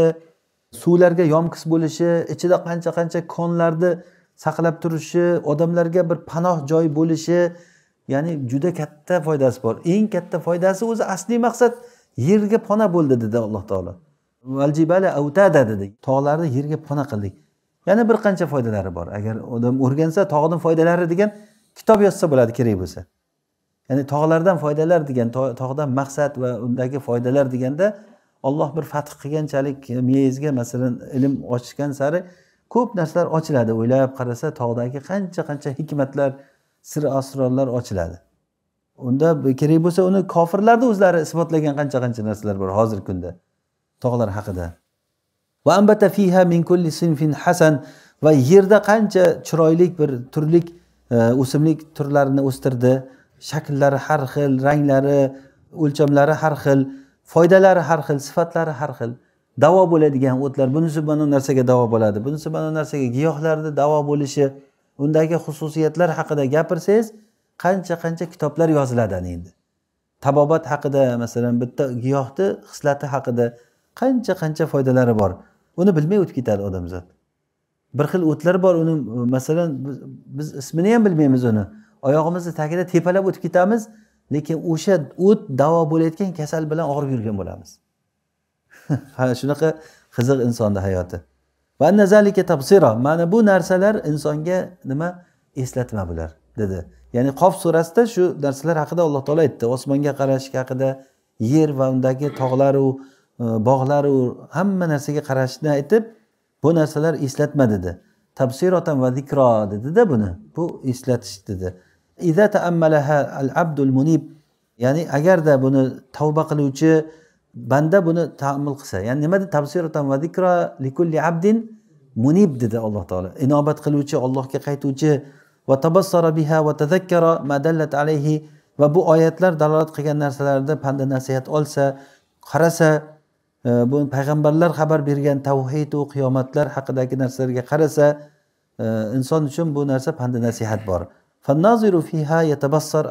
suvlarga yomkis bo'lishi ichida qancha qancha konlarni saqlab turishi odamlarga bir panoh joy bo'lishi ya'ni juda katta foydasi bor eng katta foydasi o'zi asliy maqsad yerga pona bo'ldi dedi alloh taolo avtada dedik tog'larni yerga pona qildik yana bir qancha foydalari bor agar odam o'rgansa tog'ni foydalari degan kitob yozsa bo'ladi kerak bo'lsa ya'ni tog'lardan foydalar degan tog'dan maqsad va undagi foydalar deganda olloh bir fath qilganchalik miyangizga masalan ilm ochgan sari ko'p narsalar ochiladi o'ylab qarasa tog'dagi qancha qancha hikmatlar sir asrorlar ochiladi unda kerak bo'lsa uni kofirlarni o'zlari isbotlagan qancha qancha narsalar bor hozirgi kunda tog'lar haqida va fiha min kulli sinfin hasan va yerda qancha chiroyli bir turlik e, o'simlik turlarini o'stirdi shakllari har xil ranglari o'lchamlari har xil foydalari har xil sifatlari har xil davo bo'ladigan o'tlar bunisi mana narsaga davo bo'ladi bunisi mana narsaga giyohlarni davo bo'lishi undagi xususiyatlar haqida gapirsangiz qancha qancha kitoblar yoziladi endi tabobat haqida masalan bitta giyohni xislati haqida qancha qancha foydalari bor uni bilmay o'tib ketadi odamzod bir xil o'tlar bor uni masalan biz ismini ham bilmaymiz uni oyog'imizni tagida tepalab o'tib ketamiz lekin o'sha o't davo bo'layotgan kasal bilan og'rib yurgan bo'lamiz ha shunaqa qiziq insonni hayoti va nazalika tafsira mana bu narsalar insonga nima eslatma bular dedi ya'ni qof surasida shu narsalar haqida alloh taolo aytdi osmonga qarash haqida yer va undagi tog'laru Э, bog'laru hamma narsaga qarashni aytib bu narsalar eslatma dedi tabsirotan va zikro dedida buni bu eslatish dedi taammalaha al abdul munib ya'ni agarda buni tavba qiluvchi banda buni tamil qilsa ya'ni nima dedi tafsirotan va zikro likulli abdin munib dedi alloh taolo inobat qiluvchi allohga qaytuvchi va tabassara biha va tazakkara madallat alayhi va bu oyatlar dalolat qilgan narsalarda panda nasihat olsa qarasa bu payg'ambarlar xabar bergan tavhidu qiyomatlar haqidagi narsalarga qarasa e, inson uchun bu narsa panda nasihat bor fiha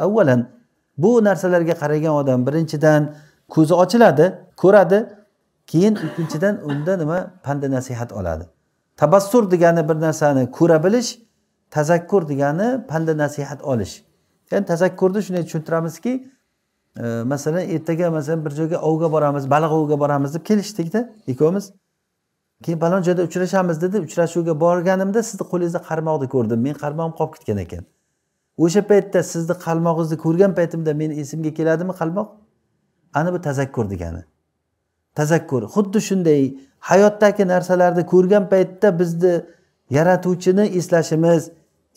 avvalan bu narsalarga qaragan odam birinchidan ko'zi ochiladi ko'radi keyin ikkinchidan unda nima panda nasihat oladi tabassur degani bir narsani ko'ra bilish tazakkur degani panda nasihat olish ya'ni tazakkurni shunday tushuntiramizki masalan ertaga masalan bir joyga ovga boramiz baliq ovga boramiz deb kelishdikda ikkovimiz keyin falon joyda uchrashamiz dedi uchrashuvga borganimda sizni qo'lingizda qarmoqni ko'rdim men qarmog'im qolib ketgan ekan o'sha paytda sizni qalmog'ingizni ko'rgan paytimda meni esimga keladimi qalmoq ana bu tazakkur degani tazakkur xuddi shunday hayotdagi narsalarni ko'rgan paytda bizni yaratuvchini eslashimiz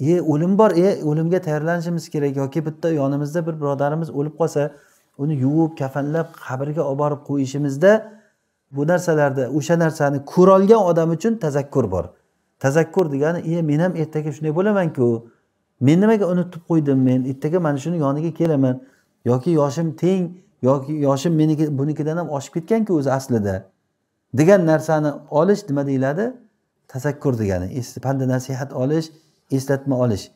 e o'lim bor e o'limga tayyorlanishimiz kerak yoki bitta yonimizda bir birodarimiz o'lib qolsa uni yuvib kafanlab qabrga olib borib qo'yishimizda bu narsalarda o'sha narsani ko'rolgan odam uchun tazakkur bor tazakkur degani e men ham ertaga shunday bo'lamanku men nimaga unutib qo'ydim men ertaga mana shuni yoniga kelaman yoki yoshim teng yoki yoshim meniki bunikidan ham oshib ketganku o'zi aslida degan narsani olish nima deyiladi tazakkur degani panda nasihat olish eslatma olish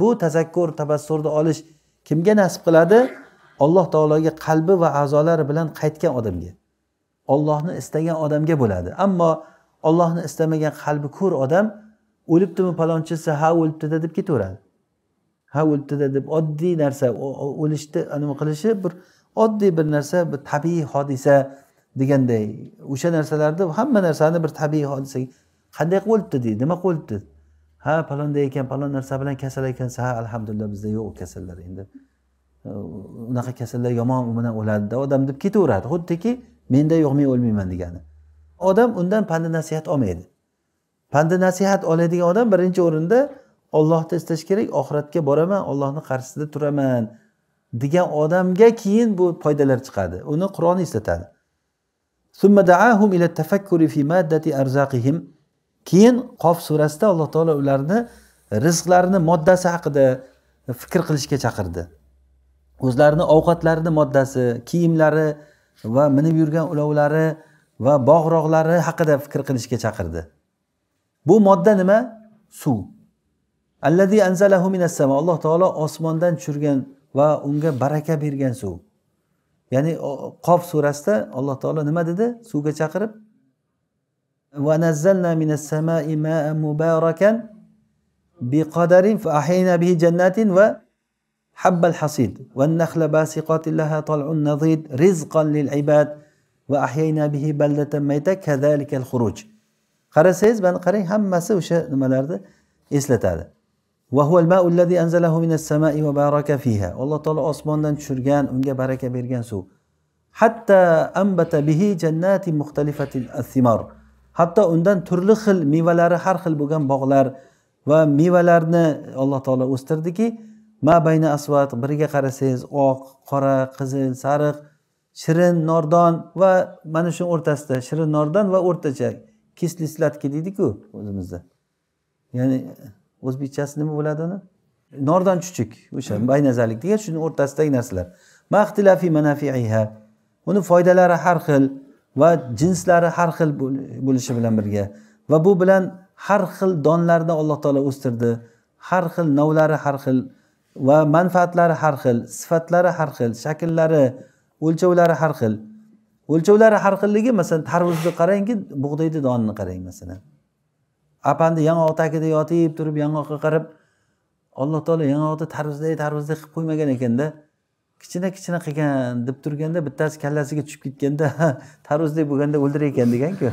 bu tazakkur tabassurni olish kimga nasib qiladi alloh taologa qalbi va a'zolari bilan qaytgan odamga ollohni istagan odamga bo'ladi ammo ollohni istamagan qalbi ko'r odam o'libdimi palonchisi ha o'libdida deb ketaveradi ha o'libdida deb oddiy narsa o'lishni nima qilishi bir oddiy bir narsa bir tabiiy hodisa deganday o'sha narsalarni hamma narsani bir tabiiy hodisa qanday o'libdi deydi nima o'libdi ha palonda ekan palon narsa bilan kasal ekansa ha alhamdulillah bizda yo'q u kasallar endi unaqa kasallar yomon u bilan o'ladida odam deb ketaveradi xuddiki menda yo'q men o'lmayman degani odam undan panda nasihat olmaydi panda nasihat oladigan odam birinchi o'rinda ollohni istash kerak oxiratga boraman ollohni qarshisida turaman degan odamga keyin bu foydalar chiqadi uni qur'on eslatadi keyin qof surasida alloh taolo ularni rizqlarini moddasi haqida fikr qilishga chaqirdi o'zlarini ovqatlarini moddasi kiyimlari va minib yurgan ulovlari va bog'roqlari haqida fikr qilishga chaqirdi bu modda nima suv allazi anzalahu minas samo alloh taolo osmondan tushirgan va unga baraka bergan suv ya'ni qof surasida alloh taolo nima dedi suvga chaqirib ونزلنا من السماء ماء مباركا بقدر فأحيينا به جنات وحب الحصيد والنخل باسقات لها طلع نضيد رزقا للعباد وأحيينا به بلدة ميتة كذلك الخروج قرسيز بن قري هم سوشة نمالارد إسلت هذا وهو الماء الذي أنزله من السماء وبارك فيها والله طلع أصمان دان شرقان ونجا بارك بيرجان سو حتى أنبت به جنات مختلفة الثمار hatto undan turli xil mevalari har xil bo'lgan bog'lar va mevalarni alloh taolo o'stirdiki ma asvat biriga qarasangiz oq qora qizil sariq shirin nordon va mana shu o'rtasida shirin nordon va o'rtacha kisli sladki deydiku o'zimizda ya'ni o'zbekchasi nima bo'ladi uni nordon chuchuk o'sha baynazalik degan shuni o'rtasidagi narsalar uni foydalari har xil va jinslari har xil bo'lishi bilan birga va bu bilan har xil donlarni alloh taolo o'stirdi har xil navlari har xil va manfaatlari har xil sifatlari har xil shakllari o'lchovlari har xil o'lchovlari har xilligi masalan tarvuzni qarangki bug'doyni donini qarang masalan apandi yong'oq tagida yotib turib yong'oqqa qarab alloh taolo yong'oqni tarvuzday tarvuzday qilib qo'ymagan ekanda kichkina kichkina qilgan deb turganda bittasi kallasiga tushib ketganda tarvuzdek bo'lganda o'ldirar ekan deganku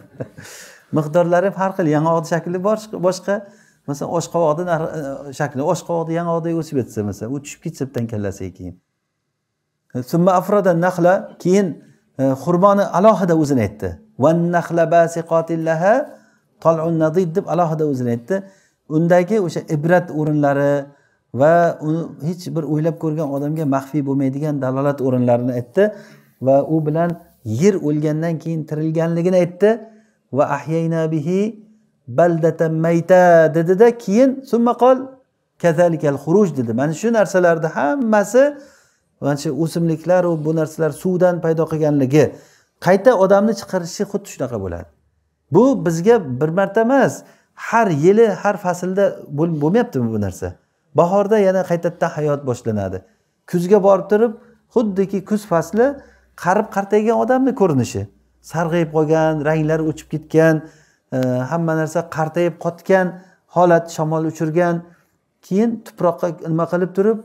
miqdorlari har xil yong'oqni shakli boshqa masalan oshqovoqni e, shakli oshqovoqni yong'oqdek o'sib ketsa masalan u tushib ketsa bittan kallasiga keyin e, summa afroda nahla keyin e, qurboni alohida o'zini aytdi va nahla basiqotillaha tolun deb alohida o'zini aytdi undagi o'sha ibrat o'rinlari va uni hech bir o'ylab ko'rgan odamga maxfiy bo'lmaydigan dalolat o'rinlarini aytdi va u bilan yer o'lgandan keyin tirilganligini aytdi va ahyayna bihi baldatan mayta dedida keyin summa qol kazalikal xuruj dedi mana shu narsalarni hammasi mana shu o'simliklar bu narsalar suvdan paydo qilganligi qayta odamni chiqarishi xuddi shunaqa bo'ladi bu bizga bir marta emas har yili har faslda bo'lmayaptimi bu narsa bahorda yana qaytadan hayot boshlanadi kuzga borib turib xuddiki kuz fasli qarib qartaygan odamni ko'rinishi sarg'ayib qolgan ranglari o'chib ketgan e, hamma narsa qartayib qotgan holat shamol uchirgan keyin tuproqqa nima qilib turib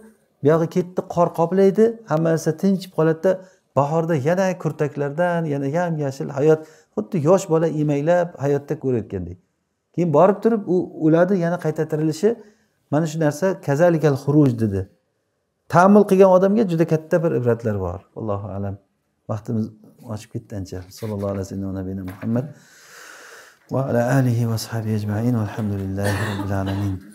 buyog'i ketdi qor qoplaydi hamma narsa tinchib qoladida bahorda yana kurtaklardan yana yam yashil hayot xuddi yosh bola emaklab hayotda ko'rayotgandek keyin borib turib u o'ladi yana qayta tirilishi mana shu narsa kazalikal xuruj dedi tamil qilgan odamga juda katta bir ibratlar bor allohu alam vaqtimiz ochib ketdi ancha sallallohu alayhi vasallam muhammad va ala alihi va ajmain alhamdulillahi robbil alamin